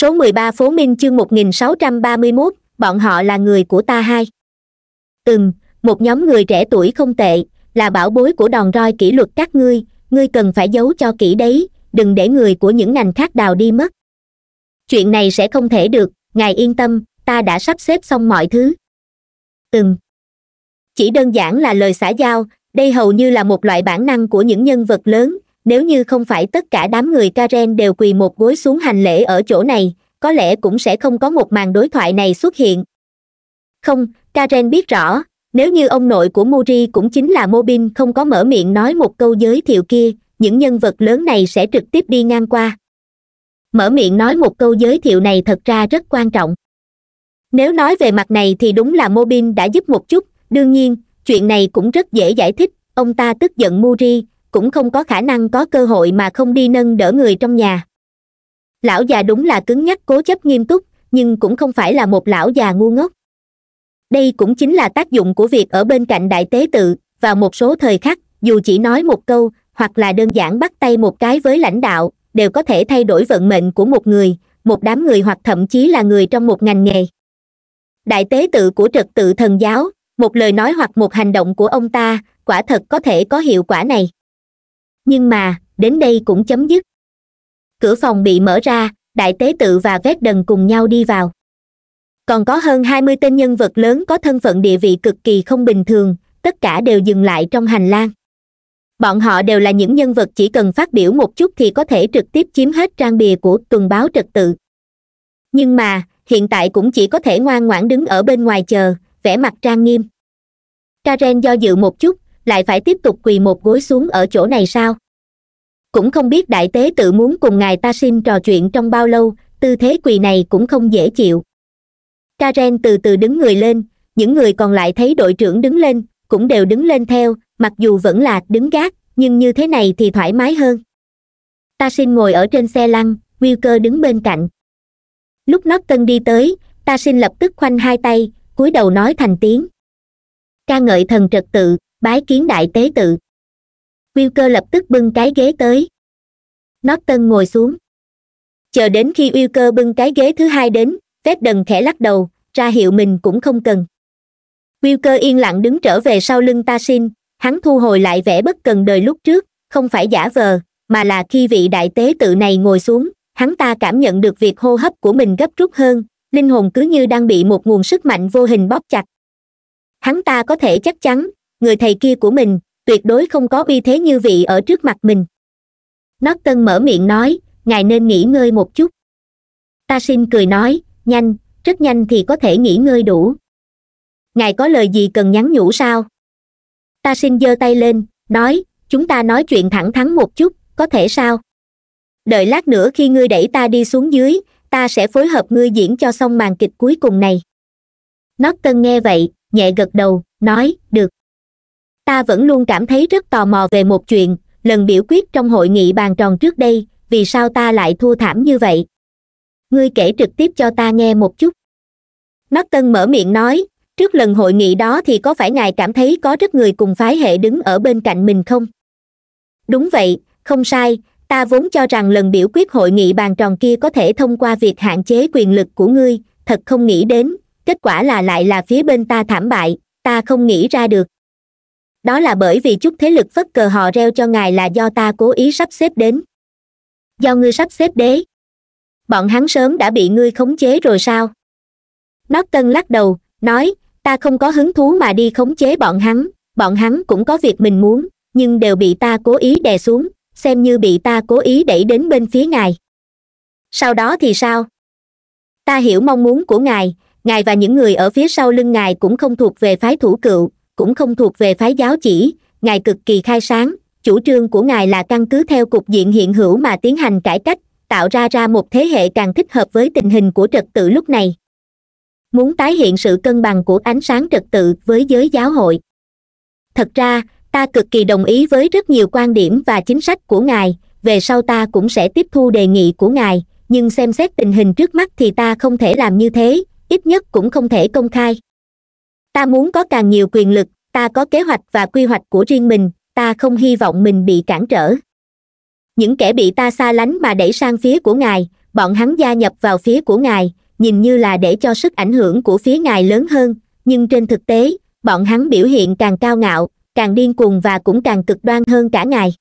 số 13 phố Minh chương 1631, bọn họ là người của ta hai. từng một nhóm người trẻ tuổi không tệ, là bảo bối của đòn roi kỷ luật các ngươi, ngươi cần phải giấu cho kỹ đấy, đừng để người của những ngành khác đào đi mất. Chuyện này sẽ không thể được, ngài yên tâm, ta đã sắp xếp xong mọi thứ. từng Chỉ đơn giản là lời xã giao, đây hầu như là một loại bản năng của những nhân vật lớn, nếu như không phải tất cả đám người karen đều quỳ một gối xuống hành lễ ở chỗ này có lẽ cũng sẽ không có một màn đối thoại này xuất hiện không karen biết rõ nếu như ông nội của muri cũng chính là mobin không có mở miệng nói một câu giới thiệu kia những nhân vật lớn này sẽ trực tiếp đi ngang qua mở miệng nói một câu giới thiệu này thật ra rất quan trọng nếu nói về mặt này thì đúng là mobin đã giúp một chút đương nhiên chuyện này cũng rất dễ giải thích ông ta tức giận muri cũng không có khả năng có cơ hội mà không đi nâng đỡ người trong nhà lão già đúng là cứng nhắc cố chấp nghiêm túc nhưng cũng không phải là một lão già ngu ngốc đây cũng chính là tác dụng của việc ở bên cạnh đại tế tự vào một số thời khắc dù chỉ nói một câu hoặc là đơn giản bắt tay một cái với lãnh đạo đều có thể thay đổi vận mệnh của một người một đám người hoặc thậm chí là người trong một ngành nghề đại tế tự của trật tự thần giáo một lời nói hoặc một hành động của ông ta quả thật có thể có hiệu quả này nhưng mà đến đây cũng chấm dứt cửa phòng bị mở ra đại tế tự và vét đần cùng nhau đi vào còn có hơn hai mươi tên nhân vật lớn có thân phận địa vị cực kỳ không bình thường tất cả đều dừng lại trong hành lang bọn họ đều là những nhân vật chỉ cần phát biểu một chút thì có thể trực tiếp chiếm hết trang bìa của tuần báo trật tự nhưng mà hiện tại cũng chỉ có thể ngoan ngoãn đứng ở bên ngoài chờ vẻ mặt trang nghiêm karen do dự một chút lại phải tiếp tục quỳ một gối xuống ở chỗ này sao cũng không biết đại tế tự muốn cùng ngài ta xin trò chuyện trong bao lâu tư thế quỳ này cũng không dễ chịu karen từ từ đứng người lên những người còn lại thấy đội trưởng đứng lên cũng đều đứng lên theo mặc dù vẫn là đứng gác nhưng như thế này thì thoải mái hơn ta xin ngồi ở trên xe lăn wilker đứng bên cạnh lúc nót tân đi tới ta xin lập tức khoanh hai tay cúi đầu nói thành tiếng ca ngợi thần trật tự bái kiến đại tế tự w cơ lập tức bưng cái ghế tới norton ngồi xuống chờ đến khi w cơ bưng cái ghế thứ hai đến phép đần khẽ lắc đầu ra hiệu mình cũng không cần w cơ yên lặng đứng trở về sau lưng ta xin hắn thu hồi lại vẻ bất cần đời lúc trước không phải giả vờ mà là khi vị đại tế tự này ngồi xuống hắn ta cảm nhận được việc hô hấp của mình gấp rút hơn linh hồn cứ như đang bị một nguồn sức mạnh vô hình bóp chặt hắn ta có thể chắc chắn người thầy kia của mình tuyệt đối không có uy thế như vị ở trước mặt mình Nót tân mở miệng nói ngài nên nghỉ ngơi một chút ta xin cười nói nhanh rất nhanh thì có thể nghỉ ngơi đủ ngài có lời gì cần nhắn nhủ sao ta xin giơ tay lên nói chúng ta nói chuyện thẳng thắn một chút có thể sao đợi lát nữa khi ngươi đẩy ta đi xuống dưới ta sẽ phối hợp ngươi diễn cho xong màn kịch cuối cùng này Nót tân nghe vậy nhẹ gật đầu nói được ta vẫn luôn cảm thấy rất tò mò về một chuyện lần biểu quyết trong hội nghị bàn tròn trước đây vì sao ta lại thua thảm như vậy ngươi kể trực tiếp cho ta nghe một chút tân mở miệng nói trước lần hội nghị đó thì có phải ngài cảm thấy có rất người cùng phái hệ đứng ở bên cạnh mình không đúng vậy không sai ta vốn cho rằng lần biểu quyết hội nghị bàn tròn kia có thể thông qua việc hạn chế quyền lực của ngươi thật không nghĩ đến kết quả là lại là phía bên ta thảm bại ta không nghĩ ra được đó là bởi vì chút thế lực phất cờ họ reo cho ngài là do ta cố ý sắp xếp đến do ngươi sắp xếp đế bọn hắn sớm đã bị ngươi khống chế rồi sao nó tân lắc đầu nói ta không có hứng thú mà đi khống chế bọn hắn bọn hắn cũng có việc mình muốn nhưng đều bị ta cố ý đè xuống xem như bị ta cố ý đẩy đến bên phía ngài sau đó thì sao ta hiểu mong muốn của ngài ngài và những người ở phía sau lưng ngài cũng không thuộc về phái thủ cựu cũng không thuộc về phái giáo chỉ ngài cực kỳ khai sáng chủ trương của ngài là căn cứ theo cục diện hiện hữu mà tiến hành cải cách tạo ra ra một thế hệ càng thích hợp với tình hình của trật tự lúc này muốn tái hiện sự cân bằng của ánh sáng trật tự với giới giáo hội thật ra ta cực kỳ đồng ý với rất nhiều quan điểm và chính sách của ngài về sau ta cũng sẽ tiếp thu đề nghị của ngài nhưng xem xét tình hình trước mắt thì ta không thể làm như thế ít nhất cũng không thể công khai ta muốn có càng nhiều quyền lực ta có kế hoạch và quy hoạch của riêng mình ta không hy vọng mình bị cản trở những kẻ bị ta xa lánh mà đẩy sang phía của ngài bọn hắn gia nhập vào phía của ngài nhìn như là để cho sức ảnh hưởng của phía ngài lớn hơn nhưng trên thực tế bọn hắn biểu hiện càng cao ngạo càng điên cuồng và cũng càng cực đoan hơn cả ngài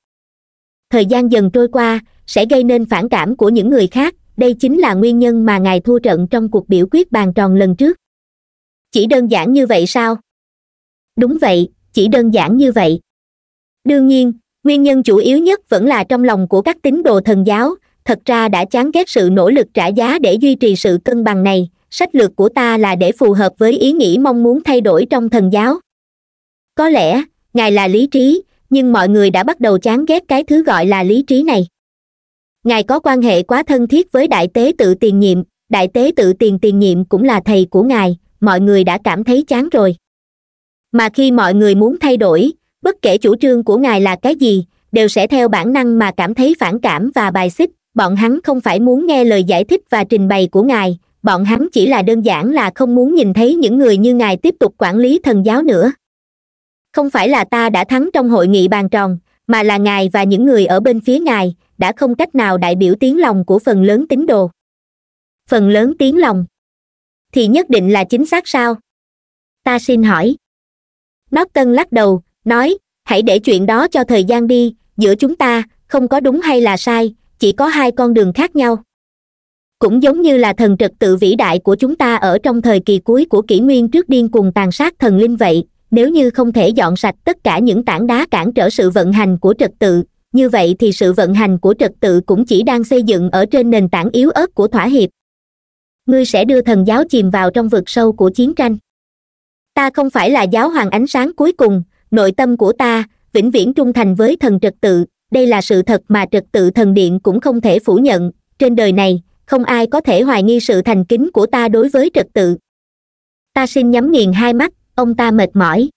thời gian dần trôi qua sẽ gây nên phản cảm của những người khác đây chính là nguyên nhân mà ngài thua trận trong cuộc biểu quyết bàn tròn lần trước chỉ đơn giản như vậy sao đúng vậy chỉ đơn giản như vậy đương nhiên nguyên nhân chủ yếu nhất vẫn là trong lòng của các tín đồ thần giáo thật ra đã chán ghét sự nỗ lực trả giá để duy trì sự cân bằng này sách lược của ta là để phù hợp với ý nghĩ mong muốn thay đổi trong thần giáo có lẽ ngài là lý trí nhưng mọi người đã bắt đầu chán ghét cái thứ gọi là lý trí này ngài có quan hệ quá thân thiết với đại tế tự tiền nhiệm đại tế tự tiền tiền nhiệm cũng là thầy của ngài mọi người đã cảm thấy chán rồi mà khi mọi người muốn thay đổi bất kể chủ trương của ngài là cái gì đều sẽ theo bản năng mà cảm thấy phản cảm và bài xích bọn hắn không phải muốn nghe lời giải thích và trình bày của ngài bọn hắn chỉ là đơn giản là không muốn nhìn thấy những người như ngài tiếp tục quản lý thần giáo nữa không phải là ta đã thắng trong hội nghị bàn tròn mà là ngài và những người ở bên phía ngài đã không cách nào đại biểu tiếng lòng của phần lớn tín đồ phần lớn tiếng lòng thì nhất định là chính xác sao ta xin hỏi norton lắc đầu nói hãy để chuyện đó cho thời gian đi giữa chúng ta không có đúng hay là sai chỉ có hai con đường khác nhau cũng giống như là thần trật tự vĩ đại của chúng ta ở trong thời kỳ cuối của kỷ nguyên trước điên cuồng tàn sát thần linh vậy nếu như không thể dọn sạch tất cả những tảng đá cản trở sự vận hành của trật tự như vậy thì sự vận hành của trật tự cũng chỉ đang xây dựng ở trên nền tảng yếu ớt của thỏa hiệp ngươi sẽ đưa thần giáo chìm vào trong vực sâu của chiến tranh ta không phải là giáo hoàng ánh sáng cuối cùng nội tâm của ta vĩnh viễn trung thành với thần trật tự đây là sự thật mà trật tự thần điện cũng không thể phủ nhận trên đời này không ai có thể hoài nghi sự thành kính của ta đối với trật tự ta xin nhắm nghiền hai mắt ông ta mệt mỏi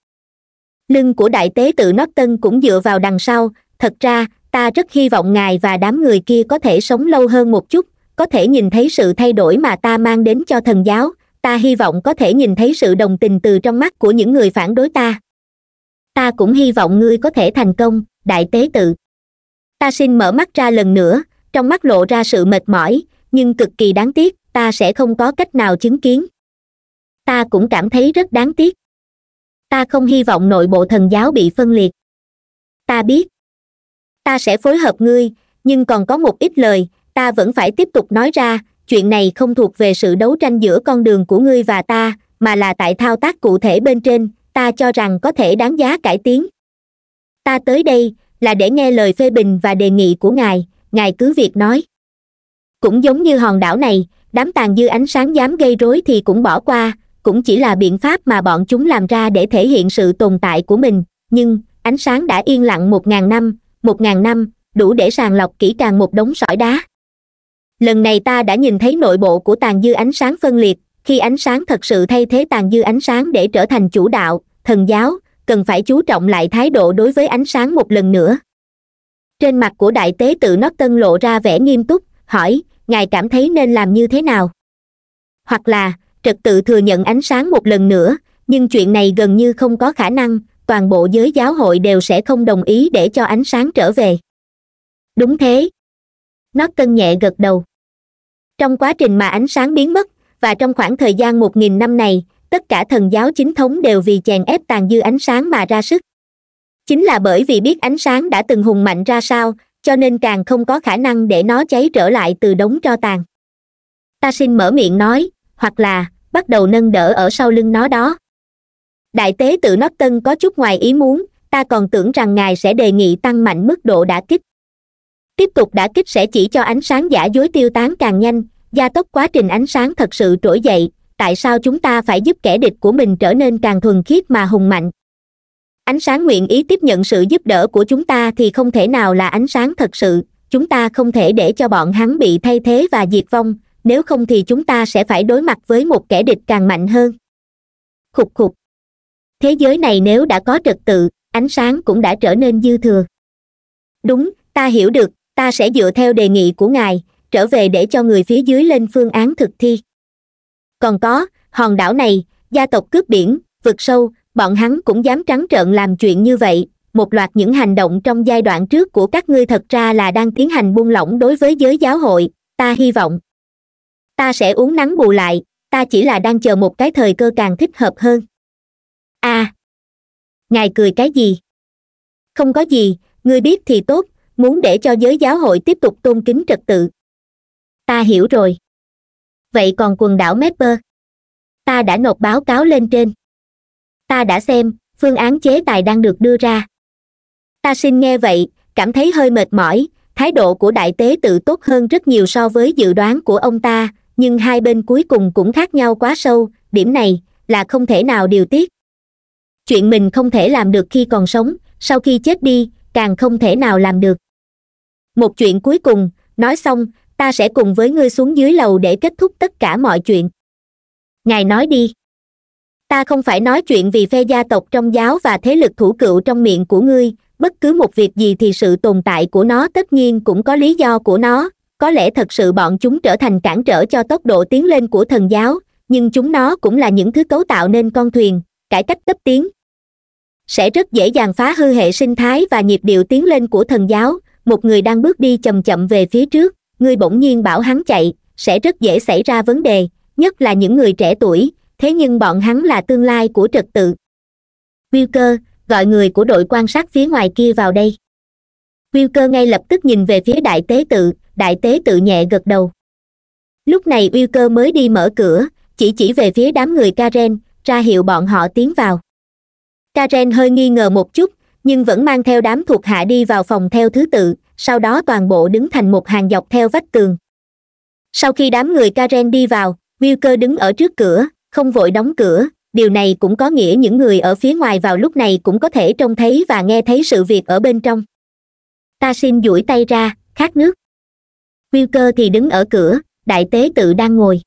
lưng của đại tế tự nót tân cũng dựa vào đằng sau thật ra ta rất hy vọng ngài và đám người kia có thể sống lâu hơn một chút có thể nhìn thấy sự thay đổi mà ta mang đến cho thần giáo ta hy vọng có thể nhìn thấy sự đồng tình từ trong mắt của những người phản đối ta ta cũng hy vọng ngươi có thể thành công đại tế tự ta xin mở mắt ra lần nữa trong mắt lộ ra sự mệt mỏi nhưng cực kỳ đáng tiếc ta sẽ không có cách nào chứng kiến ta cũng cảm thấy rất đáng tiếc ta không hy vọng nội bộ thần giáo bị phân liệt ta biết ta sẽ phối hợp ngươi nhưng còn có một ít lời ta vẫn phải tiếp tục nói ra chuyện này không thuộc về sự đấu tranh giữa con đường của ngươi và ta mà là tại thao tác cụ thể bên trên ta cho rằng có thể đáng giá cải tiến ta tới đây là để nghe lời phê bình và đề nghị của ngài ngài cứ việc nói cũng giống như hòn đảo này đám tàn dư ánh sáng dám gây rối thì cũng bỏ qua cũng chỉ là biện pháp mà bọn chúng làm ra để thể hiện sự tồn tại của mình nhưng ánh sáng đã yên lặng một ngàn năm một ngàn năm đủ để sàng lọc kỹ càng một đống sỏi đá lần này ta đã nhìn thấy nội bộ của tàn dư ánh sáng phân liệt khi ánh sáng thật sự thay thế tàn dư ánh sáng để trở thành chủ đạo thần giáo cần phải chú trọng lại thái độ đối với ánh sáng một lần nữa trên mặt của đại tế tự nót tân lộ ra vẻ nghiêm túc hỏi ngài cảm thấy nên làm như thế nào hoặc là trật tự thừa nhận ánh sáng một lần nữa nhưng chuyện này gần như không có khả năng toàn bộ giới giáo hội đều sẽ không đồng ý để cho ánh sáng trở về đúng thế nó tân nhẹ gật đầu trong quá trình mà ánh sáng biến mất và trong khoảng thời gian một nghìn năm này tất cả thần giáo chính thống đều vì chèn ép tàn dư ánh sáng mà ra sức chính là bởi vì biết ánh sáng đã từng hùng mạnh ra sao cho nên càng không có khả năng để nó cháy trở lại từ đống cho tàn ta xin mở miệng nói hoặc là bắt đầu nâng đỡ ở sau lưng nó đó đại tế tự nót tân có chút ngoài ý muốn ta còn tưởng rằng ngài sẽ đề nghị tăng mạnh mức độ đã kích tiếp tục đã kích sẽ chỉ cho ánh sáng giả dối tiêu tán càng nhanh gia tốc quá trình ánh sáng thật sự trỗi dậy tại sao chúng ta phải giúp kẻ địch của mình trở nên càng thuần khiết mà hùng mạnh ánh sáng nguyện ý tiếp nhận sự giúp đỡ của chúng ta thì không thể nào là ánh sáng thật sự chúng ta không thể để cho bọn hắn bị thay thế và diệt vong nếu không thì chúng ta sẽ phải đối mặt với một kẻ địch càng mạnh hơn khục khục thế giới này nếu đã có trật tự ánh sáng cũng đã trở nên dư thừa đúng ta hiểu được ta sẽ dựa theo đề nghị của ngài trở về để cho người phía dưới lên phương án thực thi còn có hòn đảo này gia tộc cướp biển vực sâu bọn hắn cũng dám trắng trợn làm chuyện như vậy một loạt những hành động trong giai đoạn trước của các ngươi thật ra là đang tiến hành buông lỏng đối với giới giáo hội ta hy vọng ta sẽ uống nắng bù lại ta chỉ là đang chờ một cái thời cơ càng thích hợp hơn a à, ngài cười cái gì không có gì ngươi biết thì tốt muốn để cho giới giáo hội tiếp tục tôn kính trật tự ta hiểu rồi vậy còn quần đảo mepper ta đã nộp báo cáo lên trên ta đã xem phương án chế tài đang được đưa ra ta xin nghe vậy cảm thấy hơi mệt mỏi thái độ của đại tế tự tốt hơn rất nhiều so với dự đoán của ông ta nhưng hai bên cuối cùng cũng khác nhau quá sâu điểm này là không thể nào điều tiết chuyện mình không thể làm được khi còn sống sau khi chết đi càng không thể nào làm được một chuyện cuối cùng nói xong ta sẽ cùng với ngươi xuống dưới lầu để kết thúc tất cả mọi chuyện ngài nói đi ta không phải nói chuyện vì phe gia tộc trong giáo và thế lực thủ cựu trong miệng của ngươi bất cứ một việc gì thì sự tồn tại của nó tất nhiên cũng có lý do của nó có lẽ thật sự bọn chúng trở thành cản trở cho tốc độ tiến lên của thần giáo nhưng chúng nó cũng là những thứ cấu tạo nên con thuyền cải cách cấp tiến sẽ rất dễ dàng phá hư hệ sinh thái và nhịp điệu tiến lên của thần giáo một người đang bước đi chậm chậm về phía trước ngươi bỗng nhiên bảo hắn chạy sẽ rất dễ xảy ra vấn đề nhất là những người trẻ tuổi thế nhưng bọn hắn là tương lai của trật tự wilker gọi người của đội quan sát phía ngoài kia vào đây wilker ngay lập tức nhìn về phía đại tế tự đại tế tự nhẹ gật đầu lúc này wilker mới đi mở cửa chỉ chỉ về phía đám người karen ra hiệu bọn họ tiến vào karen hơi nghi ngờ một chút nhưng vẫn mang theo đám thuộc hạ đi vào phòng theo thứ tự sau đó toàn bộ đứng thành một hàng dọc theo vách tường sau khi đám người karen đi vào wilker đứng ở trước cửa không vội đóng cửa điều này cũng có nghĩa những người ở phía ngoài vào lúc này cũng có thể trông thấy và nghe thấy sự việc ở bên trong ta xin duỗi tay ra khát nước wilker thì đứng ở cửa đại tế tự đang ngồi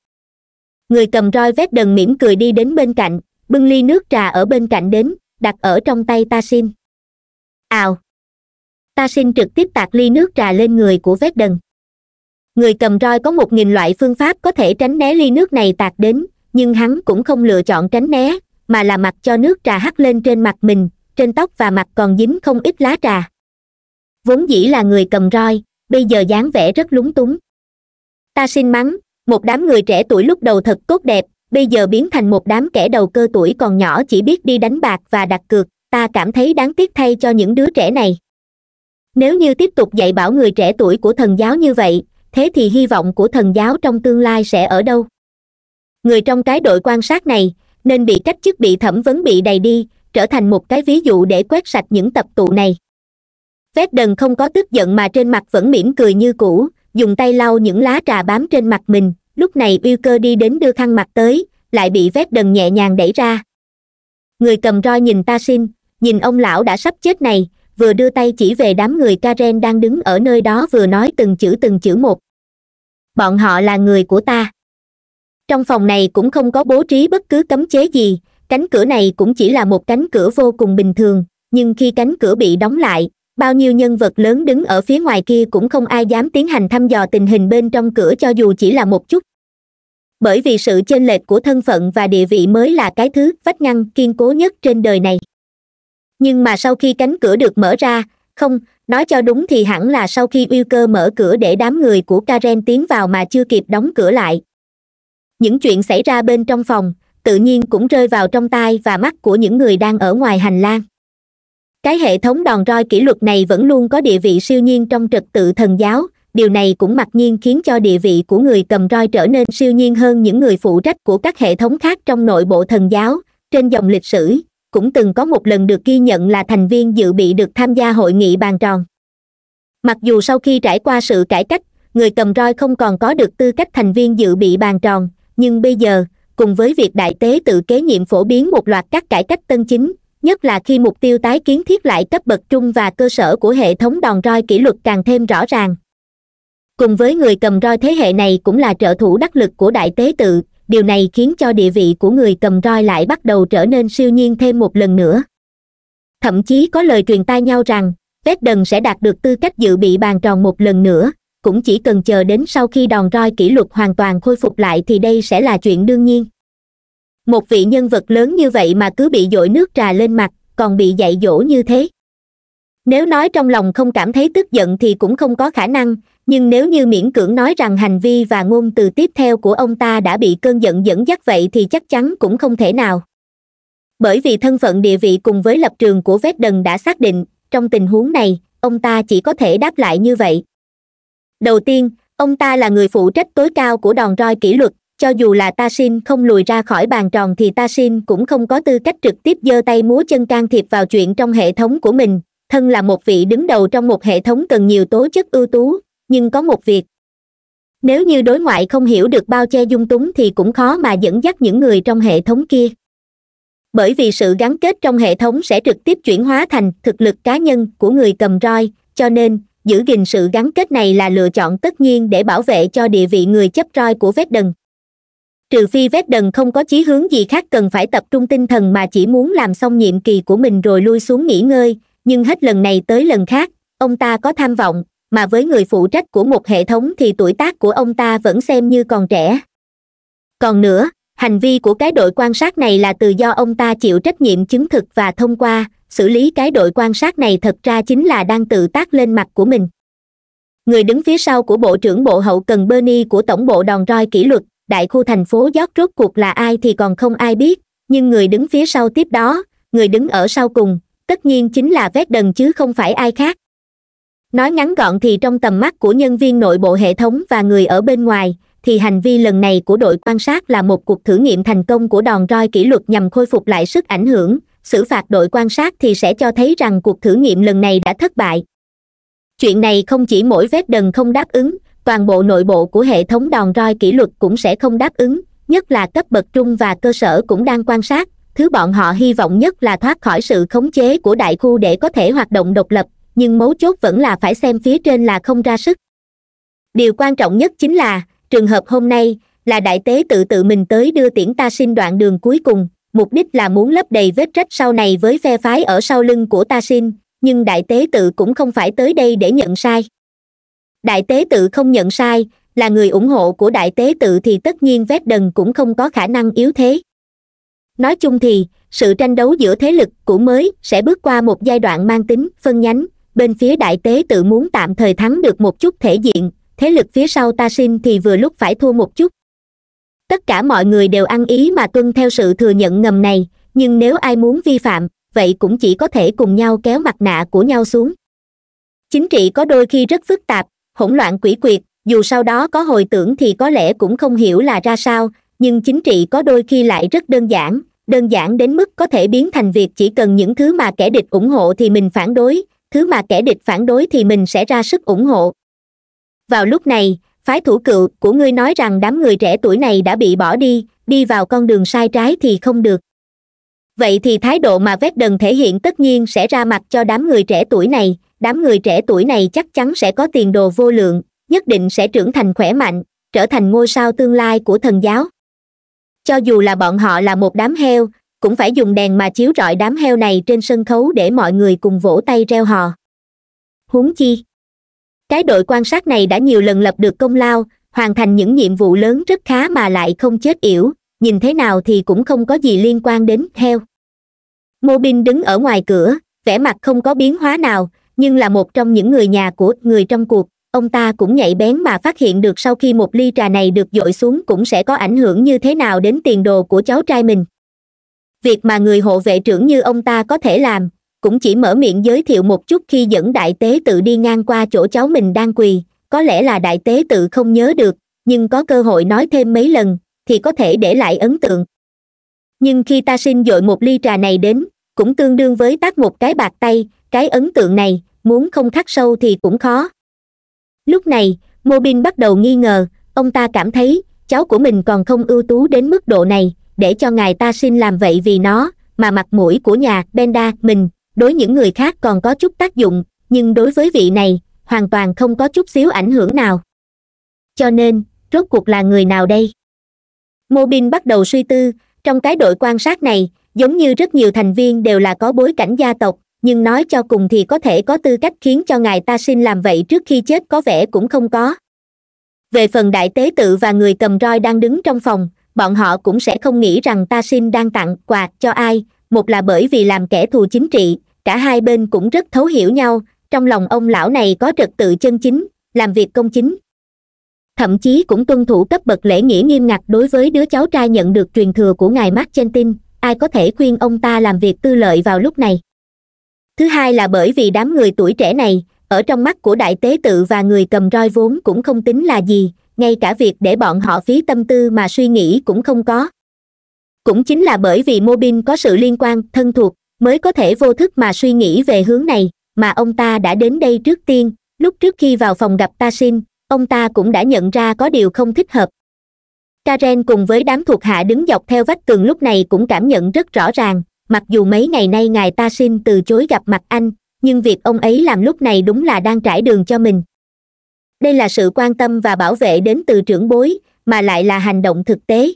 người cầm roi vét đần mỉm cười đi đến bên cạnh bưng ly nước trà ở bên cạnh đến đặt ở trong tay ta xin ào ta xin trực tiếp tạt ly nước trà lên người của vết đần người cầm roi có một nghìn loại phương pháp có thể tránh né ly nước này tạt đến nhưng hắn cũng không lựa chọn tránh né mà là mặc cho nước trà hắt lên trên mặt mình trên tóc và mặt còn dính không ít lá trà vốn dĩ là người cầm roi bây giờ dáng vẻ rất lúng túng ta xin mắng một đám người trẻ tuổi lúc đầu thật tốt đẹp bây giờ biến thành một đám kẻ đầu cơ tuổi còn nhỏ chỉ biết đi đánh bạc và đặt cược ta cảm thấy đáng tiếc thay cho những đứa trẻ này nếu như tiếp tục dạy bảo người trẻ tuổi của thần giáo như vậy thế thì hy vọng của thần giáo trong tương lai sẽ ở đâu người trong cái đội quan sát này nên bị cách chức bị thẩm vấn bị đầy đi trở thành một cái ví dụ để quét sạch những tập tụ này vét đần không có tức giận mà trên mặt vẫn mỉm cười như cũ dùng tay lau những lá trà bám trên mặt mình lúc này uy cơ đi đến đưa khăn mặt tới lại bị vét đần nhẹ nhàng đẩy ra người cầm roi nhìn ta xin nhìn ông lão đã sắp chết này vừa đưa tay chỉ về đám người karen đang đứng ở nơi đó vừa nói từng chữ từng chữ một bọn họ là người của ta trong phòng này cũng không có bố trí bất cứ cấm chế gì cánh cửa này cũng chỉ là một cánh cửa vô cùng bình thường nhưng khi cánh cửa bị đóng lại bao nhiêu nhân vật lớn đứng ở phía ngoài kia cũng không ai dám tiến hành thăm dò tình hình bên trong cửa cho dù chỉ là một chút bởi vì sự chênh lệch của thân phận và địa vị mới là cái thứ vách ngăn kiên cố nhất trên đời này nhưng mà sau khi cánh cửa được mở ra không nói cho đúng thì hẳn là sau khi uy cơ mở cửa để đám người của karen tiến vào mà chưa kịp đóng cửa lại những chuyện xảy ra bên trong phòng tự nhiên cũng rơi vào trong tai và mắt của những người đang ở ngoài hành lang cái hệ thống đòn roi kỷ luật này vẫn luôn có địa vị siêu nhiên trong trật tự thần giáo điều này cũng mặc nhiên khiến cho địa vị của người cầm roi trở nên siêu nhiên hơn những người phụ trách của các hệ thống khác trong nội bộ thần giáo trên dòng lịch sử cũng từng có một lần được ghi nhận là thành viên dự bị được tham gia hội nghị bàn tròn mặc dù sau khi trải qua sự cải cách người cầm roi không còn có được tư cách thành viên dự bị bàn tròn nhưng bây giờ cùng với việc đại tế tự kế nhiệm phổ biến một loạt các cải cách tân chính nhất là khi mục tiêu tái kiến thiết lại cấp bậc trung và cơ sở của hệ thống đòn roi kỷ luật càng thêm rõ ràng cùng với người cầm roi thế hệ này cũng là trợ thủ đắc lực của đại tế tự điều này khiến cho địa vị của người cầm roi lại bắt đầu trở nên siêu nhiên thêm một lần nữa thậm chí có lời truyền tai nhau rằng vết đần sẽ đạt được tư cách dự bị bàn tròn một lần nữa cũng chỉ cần chờ đến sau khi đòn roi kỷ luật hoàn toàn khôi phục lại thì đây sẽ là chuyện đương nhiên một vị nhân vật lớn như vậy mà cứ bị dội nước trà lên mặt còn bị dạy dỗ như thế nếu nói trong lòng không cảm thấy tức giận thì cũng không có khả năng nhưng nếu như miễn cưỡng nói rằng hành vi và ngôn từ tiếp theo của ông ta đã bị cơn giận dẫn dắt vậy thì chắc chắn cũng không thể nào bởi vì thân phận địa vị cùng với lập trường của vết đần đã xác định trong tình huống này ông ta chỉ có thể đáp lại như vậy đầu tiên ông ta là người phụ trách tối cao của đòn roi kỷ luật cho dù là ta xin không lùi ra khỏi bàn tròn thì ta xin cũng không có tư cách trực tiếp giơ tay múa chân can thiệp vào chuyện trong hệ thống của mình thân là một vị đứng đầu trong một hệ thống cần nhiều tố chất ưu tú nhưng có một việc nếu như đối ngoại không hiểu được bao che dung túng thì cũng khó mà dẫn dắt những người trong hệ thống kia bởi vì sự gắn kết trong hệ thống sẽ trực tiếp chuyển hóa thành thực lực cá nhân của người cầm roi cho nên giữ gìn sự gắn kết này là lựa chọn tất nhiên để bảo vệ cho địa vị người chấp roi của vết đần trừ phi vết đần không có chí hướng gì khác cần phải tập trung tinh thần mà chỉ muốn làm xong nhiệm kỳ của mình rồi lui xuống nghỉ ngơi nhưng hết lần này tới lần khác ông ta có tham vọng mà với người phụ trách của một hệ thống thì tuổi tác của ông ta vẫn xem như còn trẻ còn nữa hành vi của cái đội quan sát này là từ do ông ta chịu trách nhiệm chứng thực và thông qua xử lý cái đội quan sát này thật ra chính là đang tự tác lên mặt của mình người đứng phía sau của bộ trưởng bộ hậu cần bernie của tổng bộ đòn roi kỷ luật đại khu thành phố giót rốt cuộc là ai thì còn không ai biết nhưng người đứng phía sau tiếp đó người đứng ở sau cùng tất nhiên chính là vét đần chứ không phải ai khác nói ngắn gọn thì trong tầm mắt của nhân viên nội bộ hệ thống và người ở bên ngoài thì hành vi lần này của đội quan sát là một cuộc thử nghiệm thành công của đòn roi kỷ luật nhằm khôi phục lại sức ảnh hưởng xử phạt đội quan sát thì sẽ cho thấy rằng cuộc thử nghiệm lần này đã thất bại chuyện này không chỉ mỗi vết đần không đáp ứng toàn bộ nội bộ của hệ thống đòn roi kỷ luật cũng sẽ không đáp ứng nhất là cấp bậc trung và cơ sở cũng đang quan sát thứ bọn họ hy vọng nhất là thoát khỏi sự khống chế của đại khu để có thể hoạt động độc lập nhưng mấu chốt vẫn là phải xem phía trên là không ra sức điều quan trọng nhất chính là trường hợp hôm nay là đại tế tự tự mình tới đưa tiễn ta xin đoạn đường cuối cùng mục đích là muốn lấp đầy vết rách sau này với phe phái ở sau lưng của ta xin nhưng đại tế tự cũng không phải tới đây để nhận sai đại tế tự không nhận sai là người ủng hộ của đại tế tự thì tất nhiên vết đần cũng không có khả năng yếu thế nói chung thì sự tranh đấu giữa thế lực cũ mới sẽ bước qua một giai đoạn mang tính phân nhánh bên phía đại tế tự muốn tạm thời thắng được một chút thể diện thế lực phía sau ta xin thì vừa lúc phải thua một chút tất cả mọi người đều ăn ý mà tuân theo sự thừa nhận ngầm này nhưng nếu ai muốn vi phạm vậy cũng chỉ có thể cùng nhau kéo mặt nạ của nhau xuống chính trị có đôi khi rất phức tạp hỗn loạn quỷ quyệt dù sau đó có hồi tưởng thì có lẽ cũng không hiểu là ra sao nhưng chính trị có đôi khi lại rất đơn giản đơn giản đến mức có thể biến thành việc chỉ cần những thứ mà kẻ địch ủng hộ thì mình phản đối thứ mà kẻ địch phản đối thì mình sẽ ra sức ủng hộ vào lúc này phái thủ cựu của ngươi nói rằng đám người trẻ tuổi này đã bị bỏ đi đi vào con đường sai trái thì không được vậy thì thái độ mà vét đần thể hiện tất nhiên sẽ ra mặt cho đám người trẻ tuổi này đám người trẻ tuổi này chắc chắn sẽ có tiền đồ vô lượng nhất định sẽ trưởng thành khỏe mạnh trở thành ngôi sao tương lai của thần giáo cho dù là bọn họ là một đám heo cũng phải dùng đèn mà chiếu rọi đám heo này trên sân khấu để mọi người cùng vỗ tay reo hò huống chi cái đội quan sát này đã nhiều lần lập được công lao hoàn thành những nhiệm vụ lớn rất khá mà lại không chết yểu nhìn thế nào thì cũng không có gì liên quan đến heo mô bin đứng ở ngoài cửa vẻ mặt không có biến hóa nào nhưng là một trong những người nhà của người trong cuộc ông ta cũng nhạy bén mà phát hiện được sau khi một ly trà này được dội xuống cũng sẽ có ảnh hưởng như thế nào đến tiền đồ của cháu trai mình việc mà người hộ vệ trưởng như ông ta có thể làm cũng chỉ mở miệng giới thiệu một chút khi dẫn đại tế tự đi ngang qua chỗ cháu mình đang quỳ có lẽ là đại tế tự không nhớ được nhưng có cơ hội nói thêm mấy lần thì có thể để lại ấn tượng nhưng khi ta xin dội một ly trà này đến cũng tương đương với tác một cái bạc tay cái ấn tượng này muốn không khắc sâu thì cũng khó lúc này mô bin bắt đầu nghi ngờ ông ta cảm thấy cháu của mình còn không ưu tú đến mức độ này để cho ngài ta xin làm vậy vì nó mà mặt mũi của nhà benda mình đối những người khác còn có chút tác dụng nhưng đối với vị này hoàn toàn không có chút xíu ảnh hưởng nào cho nên rốt cuộc là người nào đây Mobin bắt đầu suy tư trong cái đội quan sát này giống như rất nhiều thành viên đều là có bối cảnh gia tộc nhưng nói cho cùng thì có thể có tư cách khiến cho ngài ta xin làm vậy trước khi chết có vẻ cũng không có về phần đại tế tự và người cầm roi đang đứng trong phòng bọn họ cũng sẽ không nghĩ rằng ta xin đang tặng quà cho ai một là bởi vì làm kẻ thù chính trị cả hai bên cũng rất thấu hiểu nhau trong lòng ông lão này có trật tự chân chính làm việc công chính thậm chí cũng tuân thủ cấp bậc lễ nghĩa nghiêm ngặt đối với đứa cháu trai nhận được truyền thừa của ngài mác chen tin ai có thể khuyên ông ta làm việc tư lợi vào lúc này thứ hai là bởi vì đám người tuổi trẻ này ở trong mắt của đại tế tự và người cầm roi vốn cũng không tính là gì ngay cả việc để bọn họ phí tâm tư mà suy nghĩ cũng không có cũng chính là bởi vì mobin có sự liên quan thân thuộc mới có thể vô thức mà suy nghĩ về hướng này mà ông ta đã đến đây trước tiên lúc trước khi vào phòng gặp tasin ông ta cũng đã nhận ra có điều không thích hợp karen cùng với đám thuộc hạ đứng dọc theo vách tường lúc này cũng cảm nhận rất rõ ràng mặc dù mấy ngày nay ngài tasin từ chối gặp mặt anh nhưng việc ông ấy làm lúc này đúng là đang trải đường cho mình đây là sự quan tâm và bảo vệ đến từ trưởng bối mà lại là hành động thực tế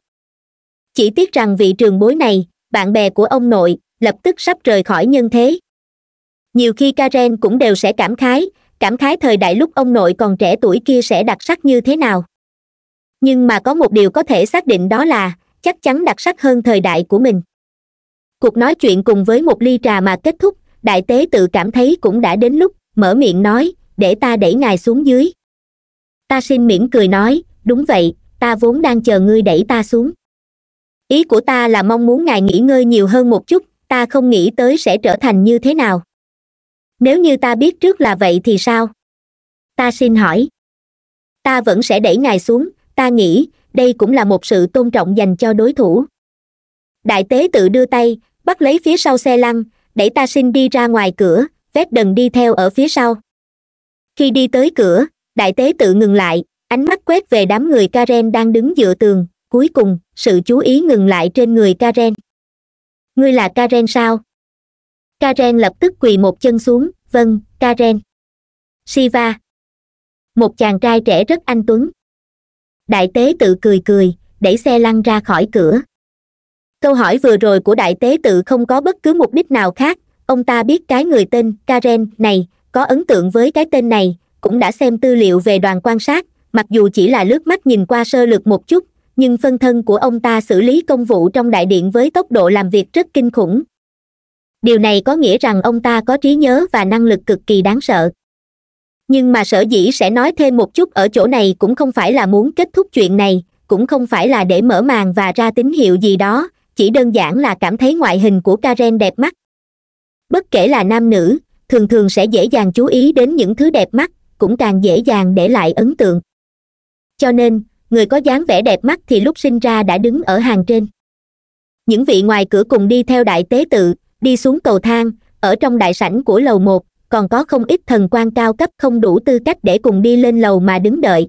chỉ tiếc rằng vị trường bối này bạn bè của ông nội lập tức sắp rời khỏi nhân thế nhiều khi karen cũng đều sẽ cảm khái cảm khái thời đại lúc ông nội còn trẻ tuổi kia sẽ đặc sắc như thế nào nhưng mà có một điều có thể xác định đó là chắc chắn đặc sắc hơn thời đại của mình cuộc nói chuyện cùng với một ly trà mà kết thúc đại tế tự cảm thấy cũng đã đến lúc mở miệng nói để ta đẩy ngài xuống dưới ta xin mỉm cười nói đúng vậy ta vốn đang chờ ngươi đẩy ta xuống ý của ta là mong muốn ngài nghỉ ngơi nhiều hơn một chút ta không nghĩ tới sẽ trở thành như thế nào nếu như ta biết trước là vậy thì sao ta xin hỏi ta vẫn sẽ đẩy ngài xuống ta nghĩ đây cũng là một sự tôn trọng dành cho đối thủ đại tế tự đưa tay bắt lấy phía sau xe lăn đẩy ta xin đi ra ngoài cửa Vét đần đi theo ở phía sau khi đi tới cửa đại tế tự ngừng lại ánh mắt quét về đám người karen đang đứng dựa tường cuối cùng sự chú ý ngừng lại trên người karen ngươi là karen sao karen lập tức quỳ một chân xuống vâng karen Shiva. một chàng trai trẻ rất anh tuấn đại tế tự cười cười đẩy xe lăn ra khỏi cửa câu hỏi vừa rồi của đại tế tự không có bất cứ mục đích nào khác ông ta biết cái người tên karen này có ấn tượng với cái tên này cũng đã xem tư liệu về đoàn quan sát mặc dù chỉ là lướt mắt nhìn qua sơ lược một chút nhưng phân thân của ông ta xử lý công vụ trong đại điện với tốc độ làm việc rất kinh khủng điều này có nghĩa rằng ông ta có trí nhớ và năng lực cực kỳ đáng sợ nhưng mà sở dĩ sẽ nói thêm một chút ở chỗ này cũng không phải là muốn kết thúc chuyện này cũng không phải là để mở màn và ra tín hiệu gì đó chỉ đơn giản là cảm thấy ngoại hình của karen đẹp mắt bất kể là nam nữ thường thường sẽ dễ dàng chú ý đến những thứ đẹp mắt cũng càng dễ dàng để lại ấn tượng cho nên người có dáng vẻ đẹp mắt thì lúc sinh ra đã đứng ở hàng trên những vị ngoài cửa cùng đi theo đại tế tự đi xuống cầu thang ở trong đại sảnh của lầu một còn có không ít thần quan cao cấp không đủ tư cách để cùng đi lên lầu mà đứng đợi